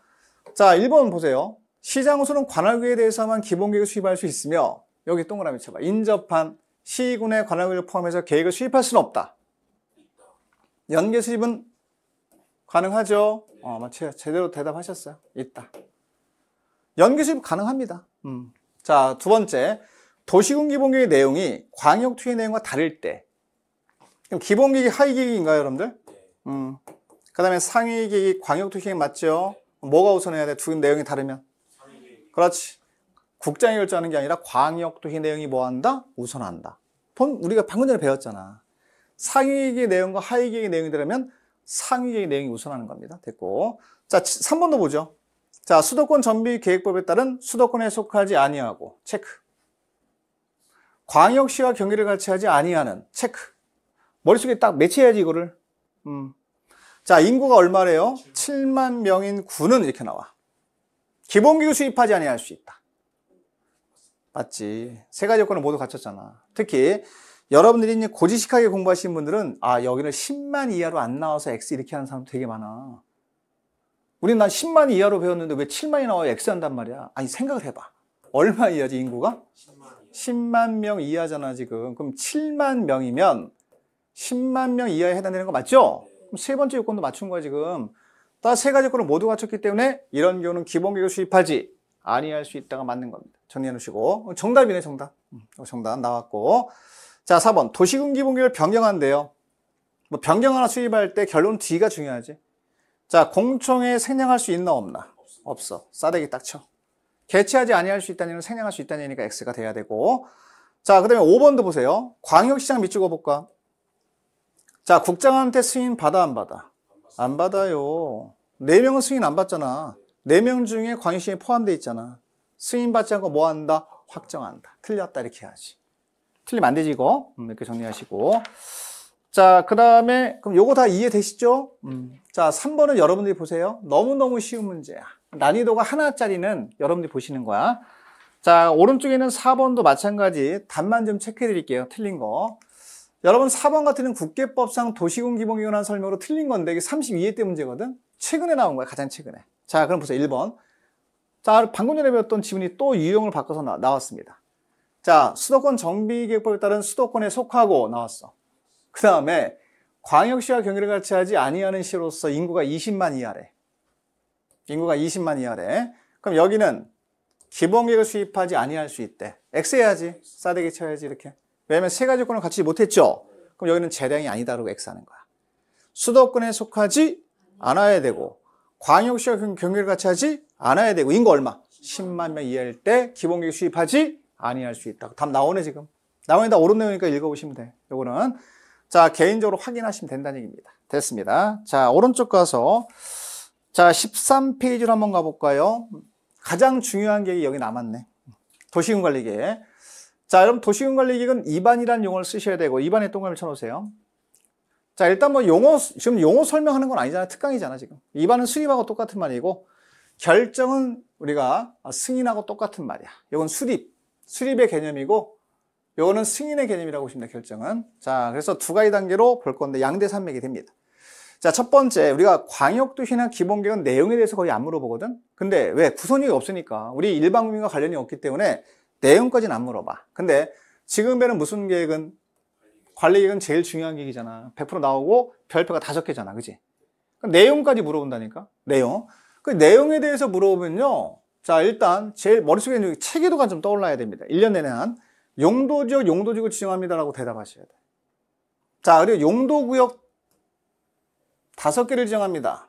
자, 1번 보세요. 시장 호소는 관할구에 대해서만 기본 계획을 수입할수 있으며 여기 동그라미 쳐봐. 인접한 시군의 관할구를 포함해서 계획을 수입할 수는 없다. 연계 수입은 가능하죠? 어, 마죠 제대로 대답하셨어요. 있다. 연계 수입 가능합니다. 음. 자, 두 번째. 도시군 기본계획 내용이 광역투의 내용과 다를 때 그럼 기본계획이 하위계획인가요, 여러분들? 음. 그 다음에 상위계획이 광역투 계획 맞죠? 뭐가 우선해야 돼? 두 내용이 다르면. 그렇지. 국장이 결정하는 게 아니라 광역도시 내용이 뭐 한다? 우선한다. 본 우리가 방금 전에 배웠잖아. 상위계의 내용과 하위계의 내용이 되려면 상위계의 내용이 우선하는 겁니다. 됐고. 자, 3번도 보죠. 자, 수도권 전비 계획법에 따른 수도권에 속하지 아니하고 체크. 광역시와 경계를 같이 하지 아니하는 체크. 머릿속에 딱 매치해야지 이거를. 음. 자, 인구가 얼마래요? 7만 명인 군은 이렇게 나와. 기본기구 수입하지 아니할 수 있다. 맞지. 세 가지 조건을 모두 갖췄잖아. 특히 여러분들이 고지식하게 공부하신 분들은 아 여기는 10만 이하로 안 나와서 X 이렇게 하는 사람 되게 많아. 우린 난 10만 이하로 배웠는데 왜 7만이 나와야 X 한단 말이야. 아니 생각을 해봐. 얼마 이하지 인구가? 10만 명 이하잖아 지금. 그럼 7만 명이면 10만 명 이하에 해당되는 거 맞죠? 그럼 세 번째 요건도 맞춘 거야 지금. 다세 가지 건을 모두 갖췄기 때문에 이런 경우는 기본교을 수입하지 아니할 수 있다가 맞는 겁니다. 정리해 놓으시고 어, 정답이네 정답. 음, 어, 정답 나왔고 자 4번 도시군 기본교육을 변경한대요. 뭐 변경 하나 수입할 때 결론 뒤가 중요하지. 자 공청회 생략할 수 있나 없나? 없어. 싸대기 딱 쳐. 개최하지 아니할 수있다니는 생략할 수있다니니까 X가 돼야 되고 자, 그 다음에 5번도 보세요. 광역시장 밑줄 그어볼까? 자, 국장한테 승인 받아 안 받아? 안 받아요. 4명은 승인 안 받잖아. 4명 중에 광역시에 포함되어 있잖아. 승인 받지 않고 뭐 한다? 확정한다. 틀렸다. 이렇게 해야지. 틀리면 안 되지, 이거. 음, 이렇게 정리하시고. 자, 그 다음에, 그럼 요거 다 이해되시죠? 음. 자, 3번은 여러분들이 보세요. 너무너무 쉬운 문제야. 난이도가 하나짜리는 여러분들이 보시는 거야. 자, 오른쪽에는 4번도 마찬가지. 답만 좀 체크해 드릴게요. 틀린 거. 여러분 4번 같은 국계법상 도시군기본위원한 설명으로 틀린 건데 이게 32회 때 문제거든. 최근에 나온 거야 가장 최근에. 자 그럼 보세요 1번. 자 방금 전에 배웠던 지문이 또 유형을 바꿔서 나, 나왔습니다. 자 수도권 정비계획법에 따른 수도권에 속하고 나왔어. 그 다음에 광역시와 경기를 같이 하지 아니하는 시로서 인구가 20만 이하래. 인구가 20만 이하래. 그럼 여기는 기본계획을 수입하지 아니할 수 있대. X 해야지. 싸대기 쳐야지 이렇게. 왜냐면세 가지 권을 갖추지 못했죠. 그럼 여기는 재량이 아니다라고 X하는 거야. 수도권에 속하지 않아야 되고 광역시와 경계를 같이 하지 않아야 되고 인구 얼마? 10만 명 이하일 때기본계획 수입하지 아니할 수 있다. 답 나오네 지금. 나오네 다 옳은 내용이니까 읽어보시면 돼. 요거는 자 개인적으로 확인하시면 된다는 얘기입니다. 됐습니다. 자 오른쪽 가서 자 13페이지로 한번 가볼까요? 가장 중요한 게 여기 남았네. 도시군 관리계획. 자, 여러분 도시군관리기금은 입안이라는 용어를 쓰셔야 되고 입안에 동그라미 쳐놓으세요. 자, 일단 뭐 용어 지금 용어 설명하는 건 아니잖아요. 특강이잖아 지금. 입안은 수립하고 똑같은 말이고 결정은 우리가 승인하고 똑같은 말이야. 이건 수립, 수립의 개념이고 이거는 승인의 개념이라고 보시면 돼요. 결정은. 자, 그래서 두 가지 단계로 볼 건데 양대 산맥이 됩니다. 자, 첫 번째 우리가 광역도시나 기본계획은 내용에 대해서 거의 안 물어보거든. 근데 왜 구선이 없으니까 우리 일반 국민과 관련이 없기 때문에 내용까지는 안 물어봐. 근데 지금 배는 무슨 계획은? 관리 계획은 제일 중요한 계획이잖아. 100% 나오고 별표가 다섯 개잖아. 그지? 내용까지 물어본다니까? 내용. 그 내용에 대해서 물어보면요. 자, 일단 제일 머릿속에 있는 체계도가 좀 떠올라야 됩니다. 1년 내내 한 용도지역, 용도지구 지정합니다라고 대답하셔야 돼. 자, 그리고 용도구역 다섯 개를 지정합니다.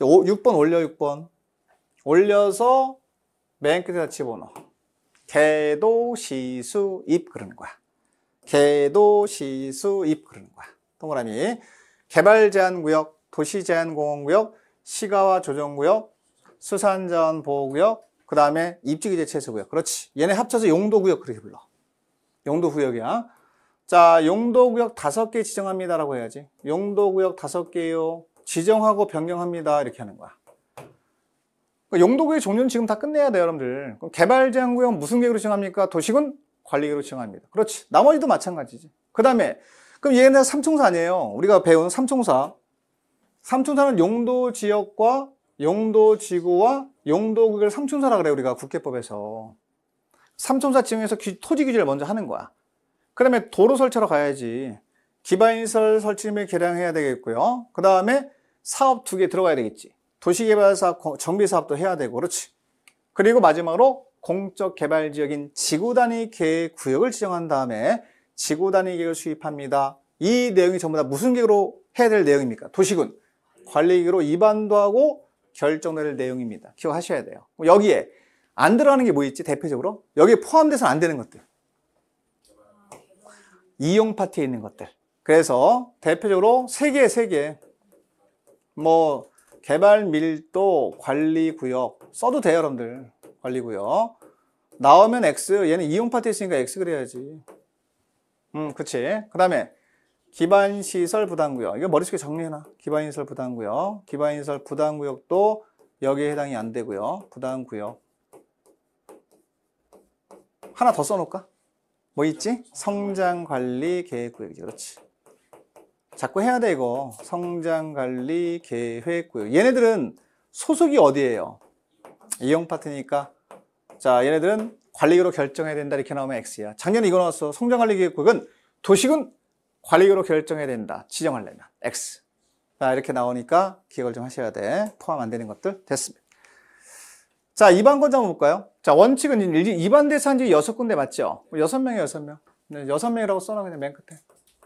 6번 올려, 6번. 올려서 맨 끝에다 집어넣어. 개도 시수 입 그러는 거야. 개도 시수 입 그러는 거야. 동그라미. 개발 제한 구역, 도시 제한 공원 구역, 시가와 조정 구역, 수산자원 보호 구역, 그다음에 입지기재 채소 구역. 그렇지. 얘네 합쳐서 용도 구역 그렇게 불러. 용도 구역이야. 자, 용도 구역 다섯 개 지정합니다라고 해야지. 용도 구역 다섯 개요. 지정하고 변경합니다. 이렇게 하는 거야. 그러니까 용도구의 종류는 지금 다 끝내야 돼요, 여러분들. 그럼 개발 제한 구역 무슨 계획으로 지정합니까? 도시군 관리계로 지정합니다. 그렇지. 나머지도 마찬가지지. 그 다음에 그럼 얘네 삼총사아니에요 우리가 배운 삼총사. 삼총사는 용도 지역과 용도 지구와 용도구역을 삼총사라 그래 요 우리가 국회법에서. 삼총사 지정에서 토지 규제를 먼저 하는 거야. 그다음에 도로 설치로 가야지. 기반시설 설치 및 개량해야 되겠고요. 그다음에 사업 두 개 들어가야 되겠지. 도시개발사업, 정비사업도 해야 되고, 그렇지. 그리고 마지막으로 공적 개발 지역인 지구 단위 계획 구역을 지정한 다음에 지구 단위 계획을 수입합니다이 내용이 전부 다 무슨 계획으로 해야 될 내용입니까? 도시군 관리 계획으로 입안도 하고 결정될 내용입니다. 기억하셔야 돼요. 여기에 안 들어가는 게 뭐 있지? 대표적으로 여기에 포함돼서 안 되는 것들. 이용 파트에 있는 것들. 그래서 대표적으로 세 개, 세 개. 뭐 개발 밀도 관리 구역 써도 돼요 여러분들 관리 구역 나오면 X 얘는 이용 파트 있으니까 X 그래야지 음 그치 그 다음에 기반시설 부담구역 이거 머릿속에 정리해놔 기반시설 부담구역 기반시설 부담구역도 여기에 해당이 안 되고요 부담구역 하나 더 써놓을까? 뭐 있지? 성장관리 계획구역이지 그렇지 자꾸 해야 돼 이거 성장관리 계획구요 얘네들은 소속이 어디예요? 이용 파트니까 자 얘네들은 관리기로 결정해야 된다 이렇게 나오면 X야 작년에 이거 나왔어 성장관리 계획구역은 도식은 관리기로 결정해야 된다 지정하려면 X 자 이렇게 나오니까 기억을 좀 하셔야 돼 포함 안 되는 것들 됐습니다 자2반 건자 한번 볼까요? 자 원칙은 2반 대사인지 6군데 맞죠? 6명이에요 6명 6명이라고 써놔 그냥 맨 끝에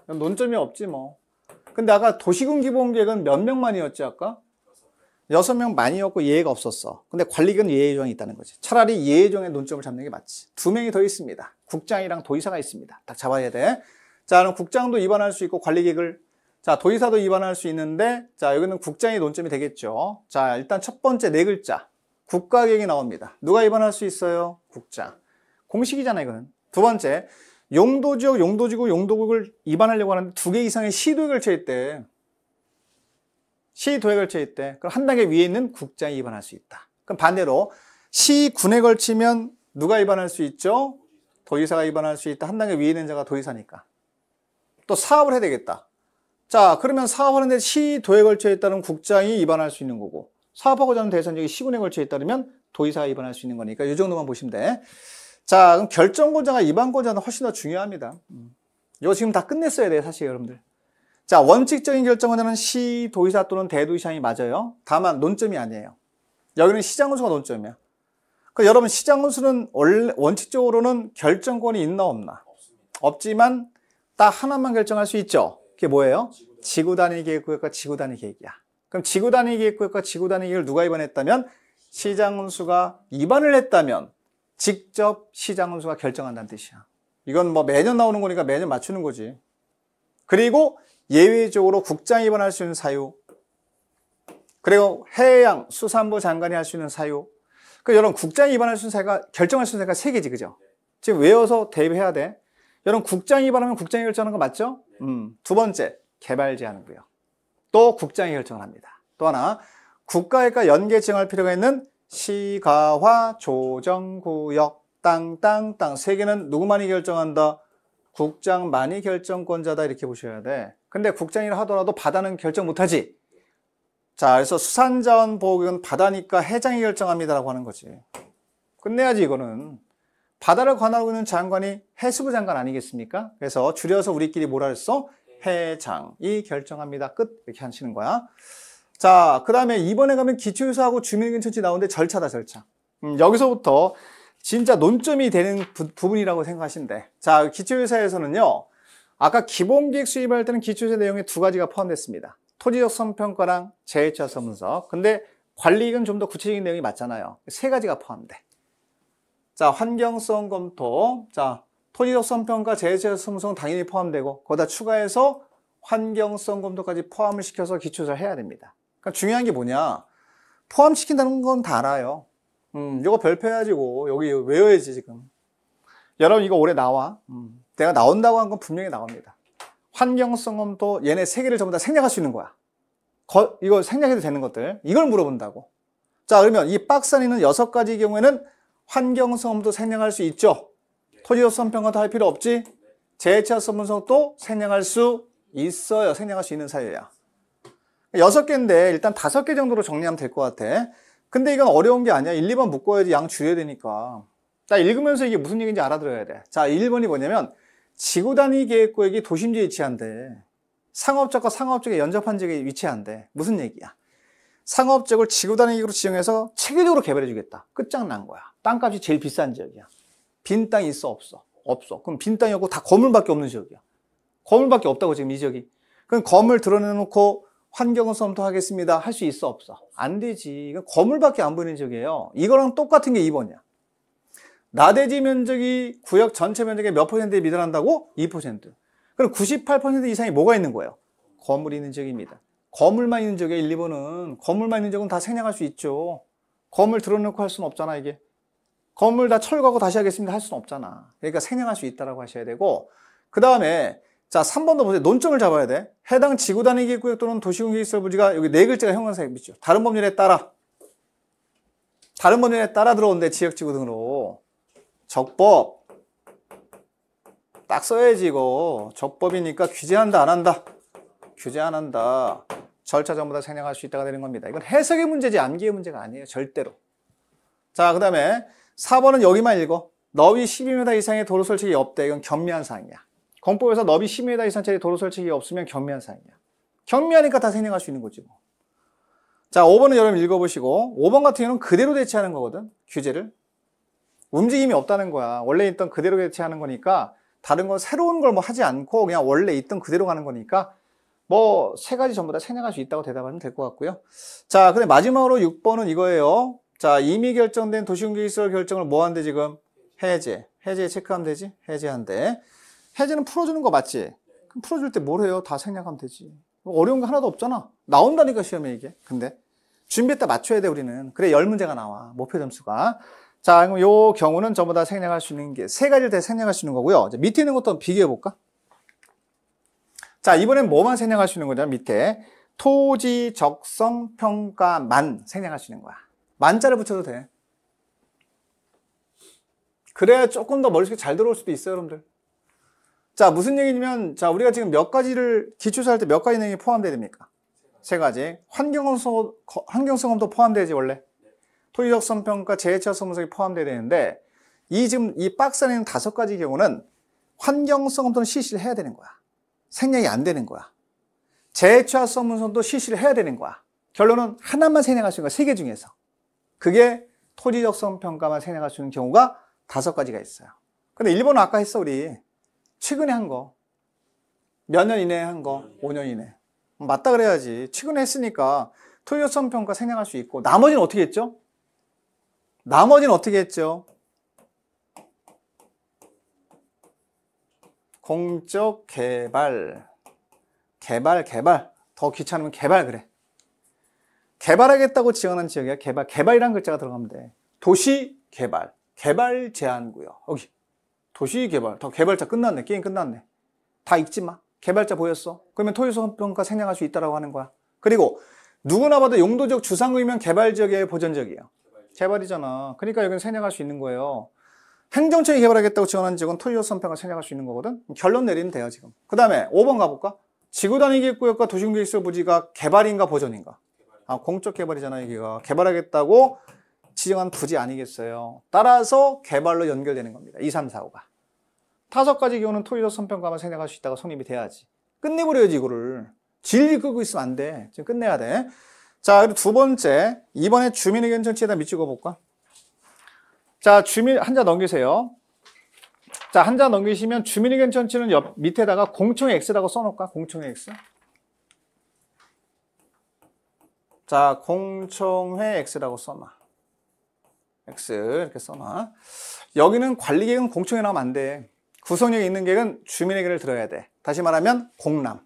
논점이 없지 뭐 근데 아까 도시군 기본계획은 몇 명만이었지 아까? 여섯 명만이었고 예외가 없었어. 근데 관리계는 예외 조항이 있다는 거지. 차라리 예외 조항에 논점을 잡는 게 맞지. 두 명이 더 있습니다. 국장이랑 도의사가 있습니다. 딱 잡아야 돼. 자, 그럼 국장도 위반할 수 있고 관리계획을 자, 도의사도 위반할 수 있는데 자, 여기는 국장의 논점이 되겠죠. 자, 일단 첫 번째 네 글자. 국가계획이 나옵니다. 누가 위반할 수 있어요? 국장. 공식이잖아요, 이거는. 두 번째, 용도지역, 용도지구, 용도국을 입안하려고 하는데 두 개 이상의 시도액을 채있 때, 시도액을 채있 때, 그럼 한 단계 위에 있는 국장이 입안할 수 있다. 그럼 반대로 시군에 걸치면 누가 입안할 수 있죠? 도의사가 입안할 수 있다. 한 단계 위에 있는 자가 도의사니까. 또 사업을 해야 되겠다. 자 그러면 사업하는데 시도에 걸쳐 있다는 국장이 입안할 수 있는 거고 사업하고자 하는 대선역이 시군에 걸쳐 있다면 도의사가 입안할 수 있는 거니까 이 정도만 보시면 돼. 자, 그럼 결정권자가 이반권자는 훨씬 더 중요합니다. 음. 이거 지금 다 끝냈어야 돼요, 사실 여러분들. 자, 원칙적인 결정권자는 시, 도의사 또는 대도의시이 맞아요. 다만 논점이 아니에요. 여기는 시장군수가 논점이야. 그 여러분 시장군수는 원래 원칙적으로는 결정권이 있나 없나? 없지만 딱 하나만 결정할 수 있죠. 그게 뭐예요? 지구 단위 계획구역과 지구 단위 계획이야. 그럼 지구 단위 계획구역과 지구 단위 계획을 누가 입안했다면 시장군수가 입안을 했다면 직접 시장 운수가 결정한다는 뜻이야. 이건 뭐 매년 나오는 거니까 매년 맞추는 거지. 그리고 예외적으로 국장이 입원할 수 있는 사유. 그리고 해양 수산부 장관이 할 수 있는 사유. 그 그러니까 여러분 국장이 입원할수 있는 사유가 결정할 수 있는 사유가세 개지 그죠? 지금 외워서 대입해야 돼. 여러분 국장이 입원하면 국장이 결정하는 거 맞죠? 음. 두 번째 개발 제한구역. 또 국장이 결정을 합니다. 또 하나 국가외과 연계 증할 필요가 있는 시가화 조정구역 땅 땅 땅 세 개는 누구만이 결정한다? 국장만이 결정권자다 이렇게 보셔야 돼. 근데 국장이라 하더라도 바다는 결정 못하지. 자, 그래서 수산자원보호은 바다니까 해장이 결정합니다라고 하는 거지. 끝내야지 이거는. 바다를 관하고 있는 장관이 해수부 장관 아니겠습니까? 그래서 줄여서 우리끼리 뭐라 했어? 네. 해장이 결정합니다. 끝 이렇게 하시는 거야. 자, 그 다음에 이번에 가면 기초유사하고 주민등록증 나오는데 절차다, 절차. 음, 여기서부터 진짜 논점이 되는 부, 분이라고 생각하신대 자, 기초유사에서는요, 아까 기본계획 수입할 때는 기초유사 내용에 두 가지가 포함됐습니다. 토지적 성평가랑 재해차 서문서. 근데 관리익은 좀 더 구체적인 내용이 맞잖아요. 세 가지가 포함돼. 자, 환경성 검토. 자, 토지적 성평가 재해차 서문서는 당연히 포함되고, 거기다 추가해서 환경성 검토까지 포함을 시켜서 기초유사를 해야 됩니다. 그러니까 중요한 게 뭐냐 포함시킨다는 건 다 알아요 음, 이거 별표 해가지고 여기 외워야지 지금 여러분 이거 올해 나와 음, 내가 나온다고 한 건 분명히 나옵니다 환경성험도 얘네 세 개를 전부 다 생략할 수 있는 거야 거, 이거 생략해도 되는 것들 이걸 물어본다고 자 그러면 이 박스 안에 있는 여섯 가지 경우에는 환경성험도 생략할 수 있죠 토지조성 평가도 할 필요 없지 재해체와 선분석도 생략할 수 있어요 생략할 수 있는 사이야 여섯 개인데 일단 다섯 개 정도로 정리하면 될 것 같아. 근데 이건 어려운 게 아니야. 1, 2번 묶어야지 양 줄여야 되니까. 자, 읽으면서 이게 무슨 얘기인지 알아들어야 돼. 자, 1번이 뭐냐면 지구 단위 계획 구역이 도심지에 위치한데 상업적과 상업적의 연접한 지역에 위치한데 무슨 얘기야? 상업적을 지구 단위 계획으로 지정해서 체계적으로 개발해 주겠다. 끝장난 거야. 땅값이 제일 비싼 지역이야. 빈 땅이 있어 없어? 없어. 그럼 빈 땅이 없고 다 건물밖에 없는 지역이야. 건물밖에 없다고 지금 이 지역이. 그럼 건물 드러내놓고 환경을 선토하겠습니다. 할 수 있어 없어? 안 되지. 이건 거물밖에 안 보이는 지역이에요. 이거랑 똑같은 게 2번이야. 나대지 면적이 구역 전체 면적의 몇 퍼센트에 미달한다고? 2%. 그럼 98% 이상이 뭐가 있는 거예요? 건물이 있는 지역입니다. 건물만 있는 지역에 1, 2번은 건물만 있는 지역은 다 생략할 수 있죠. 건물 들어놓고 할 수는 없잖아 이게. 건물다 철거하고 다시 하겠습니다 할 수는 없잖아. 그러니까 생략할 수 있다라고 하셔야 되고 그 다음에 자, 3번도 보세요. 논점을 잡아야 돼. 해당 지구 단위 기획구역 또는 도시군 계시설 부지가 여기 네 글자가 형용사에 있죠. 다른 법률에 따라 다른 법률에 따라 들어온데 지역 지구 등으로 적법 딱 써야지 이거 적법이니까 규제한다 안 한다 규제 안 한다 절차 전부 다 생략할 수 있다가 되는 겁니다. 이건 해석의 문제지 암기의 문제가 아니에요. 절대로. 자, 그 다음에 4번은 여기만 읽어. 너위 12m 이상의 도로 설치기 없다. 이건 겸미한 사항이야. 공법에서 너비 10m 이상 짜리 도로 설치기 없으면 경미한 사항이야. 경미하니까다 생략할 수 있는 거지 뭐. 자, 5번은 여러분 읽어보시고 5번 같은 경우는 그대로 대체하는 거거든. 규제를. 움직임이 없다는 거야. 원래 있던 그대로 대체하는 거니까 다른 건 새로운 걸 뭐 하지 않고 그냥 원래 있던 그대로 가는 거니까 뭐 세 가지 전부 다 생략할 수 있다고 대답하면 될 것 같고요. 자, 근데 마지막으로 6번은 이거예요. 자, 이미 결정된 도시공개시설 결정을 뭐 한대 지금? 해제. 해제 체크하면 되지? 해제한대. 해제는 풀어주는 거 맞지? 그럼 풀어줄 때 뭘 해요? 다 생략하면 되지. 어려운 거 하나도 없잖아. 나온다니까 시험에 이게. 근데 준비했다 맞춰야 돼 우리는. 그래 열 문제가 나와. 목표 점수가. 자, 그럼 요 경우는 전부 다 생략할 수 있는 게 세 가지를 다 생략할 수 있는 거고요. 이제 밑에 있는 것도 비교해 볼까? 자, 이번엔 뭐만 생략할 수 있는 거냐? 밑에 토지 적성 평가만 생략할 수 있는 거야. 만자를 붙여도 돼. 그래야 조금 더 머릿속에 잘 들어올 수도 있어요, 여러분들. 자, 무슨 얘기냐면, 자, 우리가 지금 몇 가지를, 기초사할 때 몇 가지 내용이 포함되야 됩니까? 세 가지. 환경성, 환경성험도 포함되지, 원래. 토지적 성평가, 재해차 성분석이 포함되야 되는데, 이 지금 이 박스 안에 있는 다섯 가지 경우는 환경성험도는 실시를 해야 되는 거야. 생략이 안 되는 거야. 재해차 성분석도 실시를 해야 되는 거야. 결론은 하나만 생략할 수 있는 거야, 세 개 중에서. 그게 토지적 성평가만 생략할 수 있는 경우가 다섯 가지가 있어요. 근데 일본은 아까 했어, 우리. 최근에 한 거. 몇 년 이내에 한 거. 5년 음, 예. 이내. 맞다 그래야지. 최근에 했으니까 토요성 평가 생략할 수 있고 나머지는 어떻게 했죠? 나머지는 어떻게 했죠? 공적 개발 개발 개발 더 귀찮으면 개발 그래 개발하겠다고 지원한 지역이야 개발 개발이란 글자가 들어가면 돼 도시 개발 개발 제한구요 여기 도시개발, 다 개발자 끝났네. 게임 끝났네. 다 읽지 마. 개발자 보였어. 그러면 토요소평가 생략할 수 있다라고 하는 거야. 그리고 누구나 봐도 용도적 주상의면 개발지역의 보전적이에요. 개발이잖아. 그러니까 여기는 생략할 수 있는 거예요. 행정청이 개발하겠다고 지원한 지역은 토요선평가 생략할 수 있는 거거든. 결론 내리면 돼요, 지금. 그 다음에 5번 가볼까? 지구단위기획구역과 도시공획시설 부지가 개발인가 보전인가? 아, 공적 개발이잖아, 여기가. 개발하겠다고 지정한 부지 아니겠어요. 따라서 개발로 연결되는 겁니다. 2, 3, 4, 5가. 다섯 가지 경우는 토리도 선평가만 생각할수 있다가 성립이 돼야지. 끝내버려야지 이거를. 질질 끄고 있으면 안 돼. 지금 끝내야 돼. 자, 그리고 두 번째. 이번에 주민의견 전체에다 밑찍어 볼까? 자, 주민 한자 넘기세요. 자, 한자 넘기시면 주민의견 전체는 옆 밑에다가 공청의 x라고 써 놓을까? 공청의 x. 자, 공청회 x라고 써 놔. x 이렇게 써 놔. 여기는 관리계획은 공청회 나오면 안 돼. 구속력이 있는 계획은 주민의견을 들어야 돼. 다시 말하면 공람.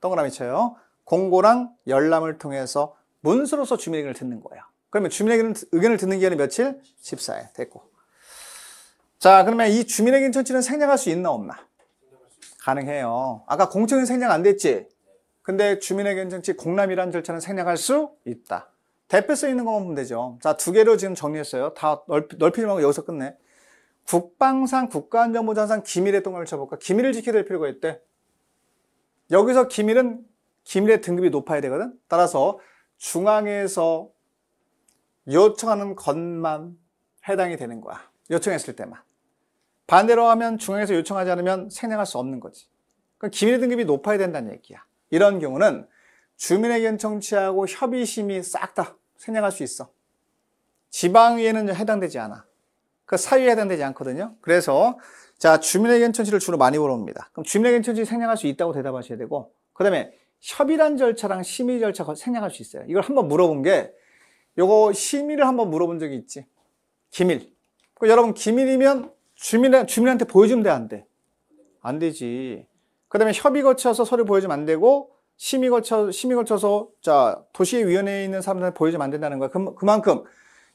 동그라미 쳐요. 공고랑 열람을 통해서 문서로서 주민의견을 듣는 거예요. 그러면 주민의견을 의견을 듣는 기간이 며칠? 14일. 됐고. 자, 그러면 이 주민의견 천지는 생략할 수 있나 없나? 가능해요. 아까 공청은 생략 안 됐지? 근데 주민의견 정치 공람이란 절차는 생략할 수 있다. 대표 써 있는 것만 보면 되죠. 자, 두 개로 지금 정리했어요. 다 넓히, 넓히지 말고 여기서 끝내. 국방상 국가안전보장상 기밀의 동감을 쳐볼까? 기밀을 지켜야 될 필요가 있대. 여기서 기밀은 기밀의 등급이 높아야 되거든. 따라서 중앙에서 요청하는 것만 해당이 되는 거야. 요청했을 때만. 반대로 하면 중앙에서 요청하지 않으면 생략할 수 없는 거지. 그럼 기밀 의 등급이 높아야 된다는 얘기야. 이런 경우는 주민의견 청취하고 협의심이 싹 다 생략할 수 있어. 지방위에는 해당되지 않아. 그 사유에 해당되지 않거든요. 그래서 자 주민의 견천지를 주로 많이 물어봅니다. 그럼 주민의 견천지 생략할 수 있다고 대답하셔야 되고 그 다음에 협의란 절차랑 심의 절차 생략할 수 있어요. 이걸 한번 물어본 게 요거 심의를 한번 물어본 적이 있지. 기밀. 그 여러분 기밀이면 주민, 주민한테 보여주면 돼? 안 돼? 안 되지. 그 다음에 협의 거쳐서 서류 보여주면 안 되고 심의 거쳐 심의 거쳐서 자 도시위원회에 있는 사람들한테 보여주면 안 된다는 거야. 그, 그만큼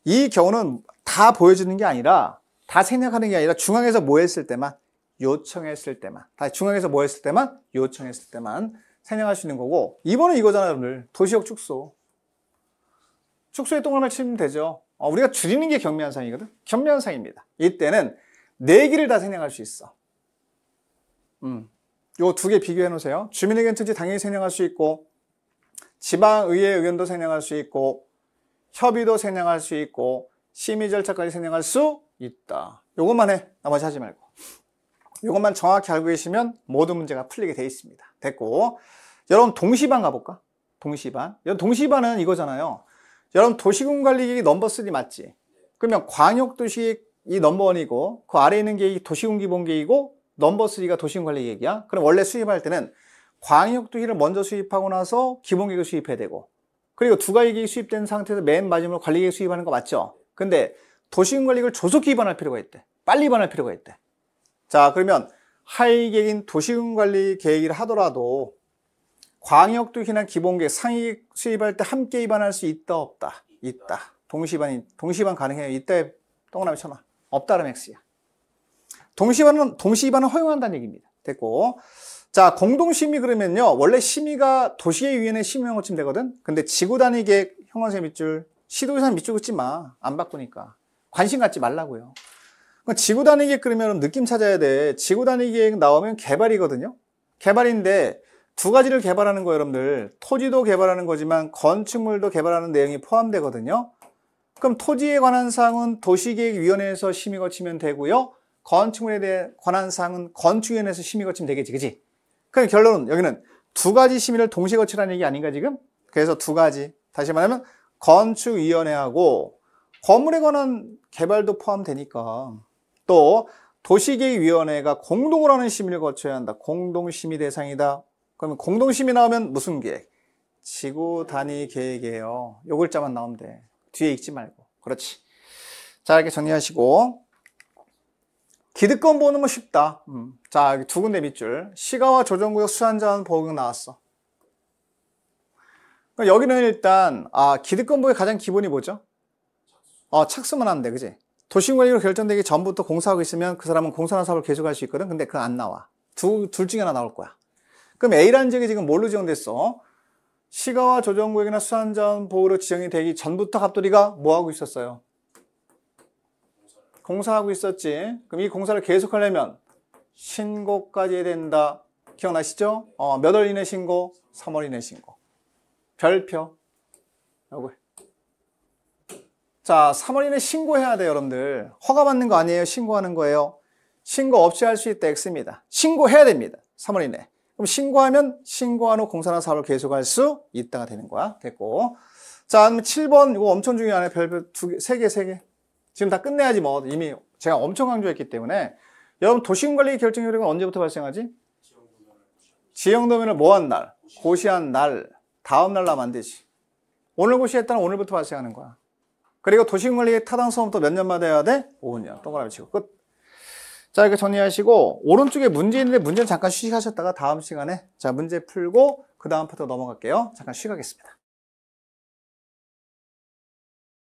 이 경우는 다 보여주는 게 아니라 다 생략하는 게 아니라 중앙에서 뭐 했을 때만 요청했을 때만 다 중앙에서 뭐 했을 때만 요청했을 때만 생략할 수 있는 거고 이번은 이거잖아요 여러분들 도시역 축소 축소에 동그라미 치면 되죠 어, 우리가 줄이는 게경미현상이거든경미현상입니다 이때는 네 개를 다 생략할 수 있어 음, 요 두 개 비교해 놓으세요 주민의견 특지 당연히 생략할 수 있고 지방의회 의견도 생략할 수 있고 협의도 생략할 수 있고 심의 절차까지 진행할 수 있다. 요것만 해. 나머지 하지 말고. 요것만 정확히 알고 계시면 모든 문제가 풀리게 돼 있습니다. 됐고. 여러분 동시반 가볼까? 동시반. 여러분 동시반은 이거잖아요. 여러분 도시군관리계획 넘버 3 맞지? 그러면 광역도시이 넘버 1이고 그 아래에 있는 게 도시군기본계획이고 넘버 3가 도시군관리계획이야. 그럼 원래 수입할 때는 광역도시를 먼저 수입하고 나서 기본계획을 수입해야 되고 그리고 두 가지 계획이 수입된 상태에서 맨 마지막으로 관리계획 수입하는 거 맞죠? 근데 도시군 관리를 조속히 입안할 필요가 있대. 빨리 입안할 필요가 있대. 자, 그러면 하위계획인 도시군 관리 계획을 하더라도 광역도 희난 기본계획 상위 수입할 때 함께 입안할 수 있다 없다 있다 동시반이 동시반 가능해요 이때 동그라미 쳐놔 없다라면 X야 동시반은 동시반은 허용한다는 얘기입니다 됐고 자 공동심의 그러면요 원래 심의가 도시의 위원회 심의형어쯤 되거든 근데 지구단위 계획 형원세 밑줄 시도의산 밑줄 긋지 마. 안 바꾸니까. 관심 갖지 말라고요. 지구 단위 계획 그러면 느낌 찾아야 돼. 지구 단위 계획 나오면 개발이거든요. 개발인데 두 가지를 개발하는 거 여러분들. 토지도 개발하는 거지만 건축물도 개발하는 내용이 포함되거든요. 그럼 토지에 관한 사항은 도시계획위원회에서 심의 거치면 되고요. 건축물에 대해 관한 사항은 건축위원회에서 심의 거치면 되겠지, 그지? 그럼 결론은 여기는 두 가지 심의를 동시에 거치라는 얘기 아닌가 지금? 그래서 두 가지. 다시 말하면 건축위원회하고 건물에 관한 개발도 포함되니까 또 도시계획위원회가 공동으로 하는 심의를 거쳐야 한다. 공동심의 대상이다. 그러면 공동심의 나오면 무슨 계획? 지구 단위 계획이에요. 요 글자만 나오면 돼. 뒤에 읽지 말고. 그렇지. 자, 이렇게 정리하시고. 기득권 보는 건 뭐 쉽다. 음. 자, 두 군데 밑줄. 시가와 조정구역 수산자원 보호구역 나왔어. 그럼 그러니까 여기는 일단 아 기득권부의 가장 기본이 뭐죠? 어, 착수만 하면 돼 그지? 도시관리로 결정되기 전부터 공사하고 있으면 그 사람은 공사나 사업을 계속할 수 있거든 근데 그안 나와 두, 둘 중에 하나 나올 거야 그럼 A라는 지역이 지금 뭘로 지정됐어? 시가와 조정구역이나 수산자원 보호로 지정이 되기 전부터 갑돌이가 뭐하고 있었어요? 공사하고 있었지 그럼 이 공사를 계속하려면 신고까지 해야 된다 기억나시죠? 어, 몇월 이내 신고? 3월 이내 신고 별표. 요거. 자, 3월이에 신고해야 돼요, 여러분들. 허가받는 거 아니에요? 신고하는 거예요. 신고 없이 할 수 있다 X입니다. 신고해야 됩니다. 3월 이내. 그럼 신고하면 신고한 후 공사나 사업을 계속할 수 있다가 되는 거야. 됐고. 자, 7번 이거 엄청 중요하네. 별표 두 개, 세 개, 세 개. 지금 다 끝내야지 뭐 이미 제가 엄청 강조했기 때문에 여러분 도심관리 결정 효력은 언제부터 발생하지? 지역 도면을 뭐한 날? 고시한 날 다음날 나면 안 되지. 오늘 고시했다는 오늘부터 발생하는 거야. 그리고 도시관리 타당성부터 몇 년마다 해야 돼? 5년. 동그라미 치고 끝. 자, 이렇게 정리하시고, 오른쪽에 문제 있는데 문제는 잠깐 쉬하셨다가 다음 시간에, 자, 문제 풀고, 그 다음 파트 넘어갈게요. 잠깐 쉬가겠습니다.